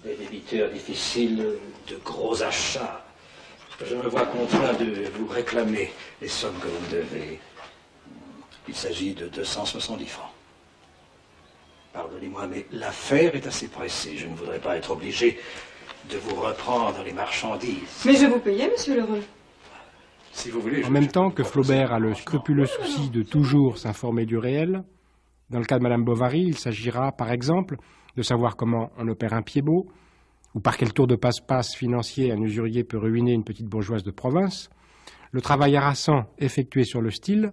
des débiteurs difficiles, de gros achats. Je me vois contraint de vous réclamer les sommes que vous devez. Il s'agit de 270 francs. Pardonnez-moi, mais l'affaire est assez pressée. Je ne voudrais pas être obligé de vous reprendre les marchandises. Mais je vous payais, monsieur Lheureux. Si vous voulez, en même temps que Flaubert a le scrupuleux souci de toujours s'informer du réel, dans le cas de Madame Bovary, il s'agira, par exemple, de savoir comment on opère un pied-beau, ou par quel tour de passe-passe financier un usurier peut ruiner une petite bourgeoise de province, le travail harassant effectué sur le style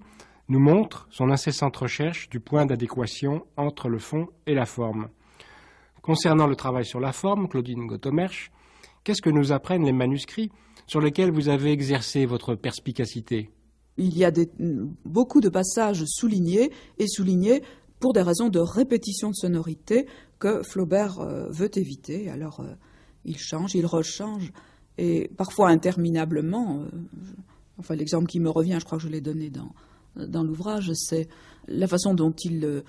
nous montre son incessante recherche du point d'adéquation entre le fond et la forme. Concernant le travail sur la forme, Claudine Gottomersch, qu'est-ce que nous apprennent les manuscrits sur lesquels vous avez exercé votre perspicacité il y a beaucoup de passages soulignés et soulignés pour des raisons de répétition de sonorité que Flaubert euh, veut éviter. Alors euh, il change, il rechange, et parfois interminablement. Euh, enfin, l'exemple qui me revient, je crois que je l'ai donné dans, dans l'ouvrage, c'est la façon dont il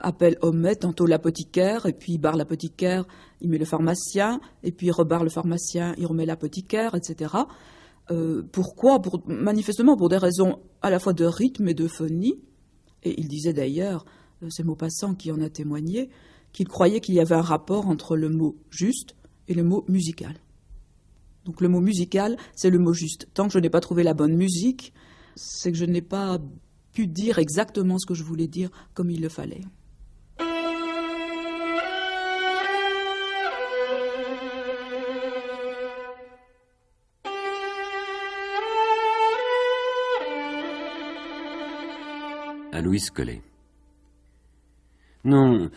appelle Homais, tantôt l'apothicaire, et puis il barre l'apothicaire, il met le pharmacien, et puis il rebarre le pharmacien, il remet l'apothicaire, etc. pourquoi Manifestement pour des raisons à la fois de rythme et de phonie. Et il disait d'ailleurs, euh, c'est Maupassant qui en a témoigné, qu'il croyait qu'il y avait un rapport entre le mot juste et le mot musical. Donc le mot musical, c'est le mot juste. Tant que je n'ai pas trouvé la bonne musique, c'est que je n'ai pas pu dire exactement ce que je voulais dire comme il le fallait. à Louis Collet. Non,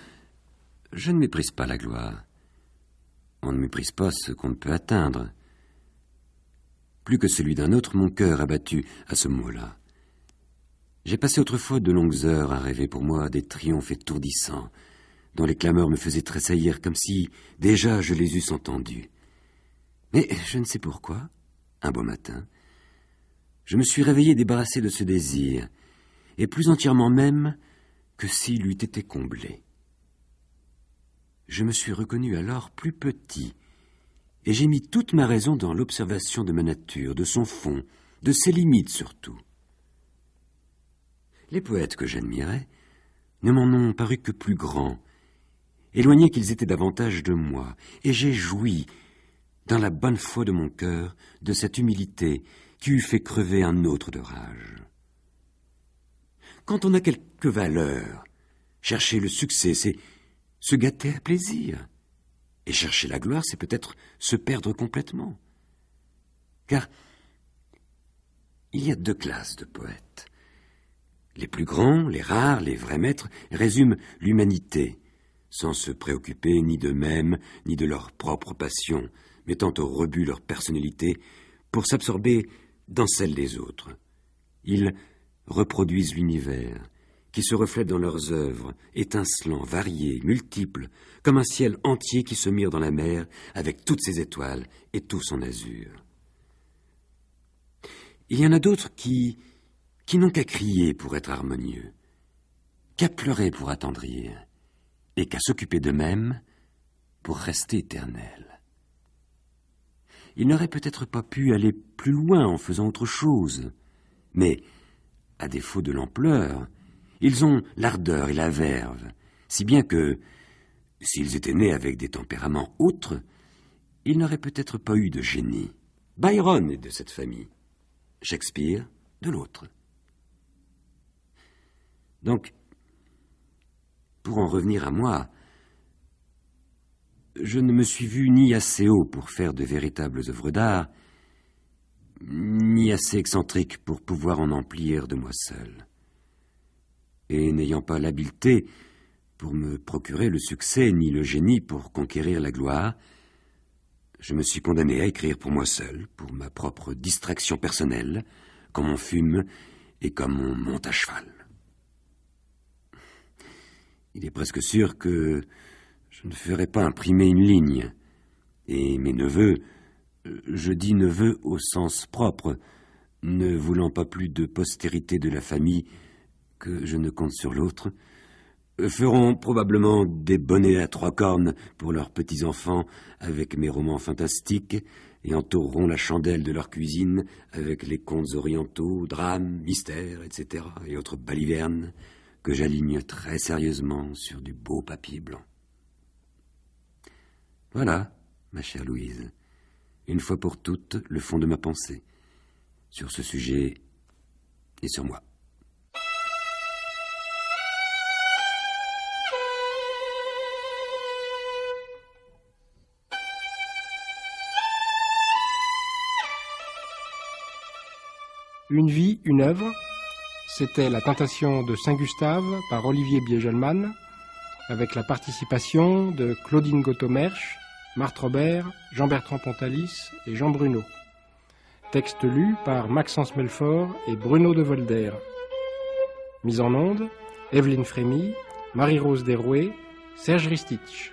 je ne méprise pas la gloire. On ne méprise pas ce qu'on ne peut atteindre. Plus que celui d'un autre, mon cœur a battu à ce mot-là. J'ai passé autrefois de longues heures à rêver pour moi des triomphes étourdissants, dont les clameurs me faisaient tressaillir comme si déjà je les eusse entendus. Mais je ne sais pourquoi, un beau matin, je me suis réveillé débarrassé de ce désir, et plus entièrement même que s'il eût été comblé. Je me suis reconnu alors plus petit, et j'ai mis toute ma raison dans l'observation de ma nature, de son fond, de ses limites surtout. Les poètes que j'admirais ne m'en ont paru que plus grands, éloignés qu'ils étaient davantage de moi, et j'ai joui, dans la bonne foi de mon cœur, de cette humilité qui eût fait crever un autre de rage. Quand on a quelques valeurs, chercher le succès, c'est se gâter à plaisir. Et chercher la gloire, c'est peut-être se perdre complètement. Car il y a deux classes de poètes. Les plus grands, les rares, les vrais maîtres résument l'humanité, sans se préoccuper ni d'eux-mêmes, ni de leurs propres passions, mettant au rebut leur personnalité pour s'absorber dans celle des autres. Ils reproduisent l'univers, qui se reflète dans leurs œuvres, étincelants, variés, multiples, comme un ciel entier qui se mire dans la mer avec toutes ses étoiles et tout son azur. Il y en a d'autres qui, qui n'ont qu'à crier pour être harmonieux, qu'à pleurer pour attendrir, et qu'à s'occuper d'eux-mêmes pour rester éternels. Ils n'auraient peut-être pas pu aller plus loin en faisant autre chose, mais à défaut de l'ampleur, ils ont l'ardeur et la verve, si bien que, s'ils étaient nés avec des tempéraments autres, ils n'auraient peut-être pas eu de génie. Byron est de cette famille, Shakespeare de l'autre. Donc, pour en revenir à moi, je ne me suis vu ni assez haut pour faire de véritables œuvres d'art, ni assez excentrique pour pouvoir en emplir de moi seul. Et n'ayant pas l'habileté pour me procurer le succès, ni le génie pour conquérir la gloire, je me suis condamné à écrire pour moi seul, pour ma propre distraction personnelle, comme on fume et comme on monte à cheval. Il est presque sûr que je ne ferai pas imprimer une ligne, et mes neveux euh, je dis neveu au sens propre, ne voulant pas plus de postérité de la famille que je ne compte sur l'autre, feront probablement des bonnets à trois cornes pour leurs petits-enfants avec mes romans fantastiques et entoureront la chandelle de leur cuisine avec les contes orientaux, drames, mystères, etc. et autres balivernes que j'aligne très sérieusement sur du beau papier blanc. Voilà, ma chère Louise, une fois pour toutes, le fond de ma pensée sur ce sujet et sur moi. Une vie, une œuvre, c'était La tentation de Saint-Gustave par Olivier Biegelman, avec la participation de Claudine Gottomersch. Marthe Robert, Jean-Bertrand Pontalis et Jean Bruno. Texte lu par Maxence Melfort et Bruno de Volder. Mise en onde, Evelyne Frémy, Marie-Rose Derouet, Serge Ristich.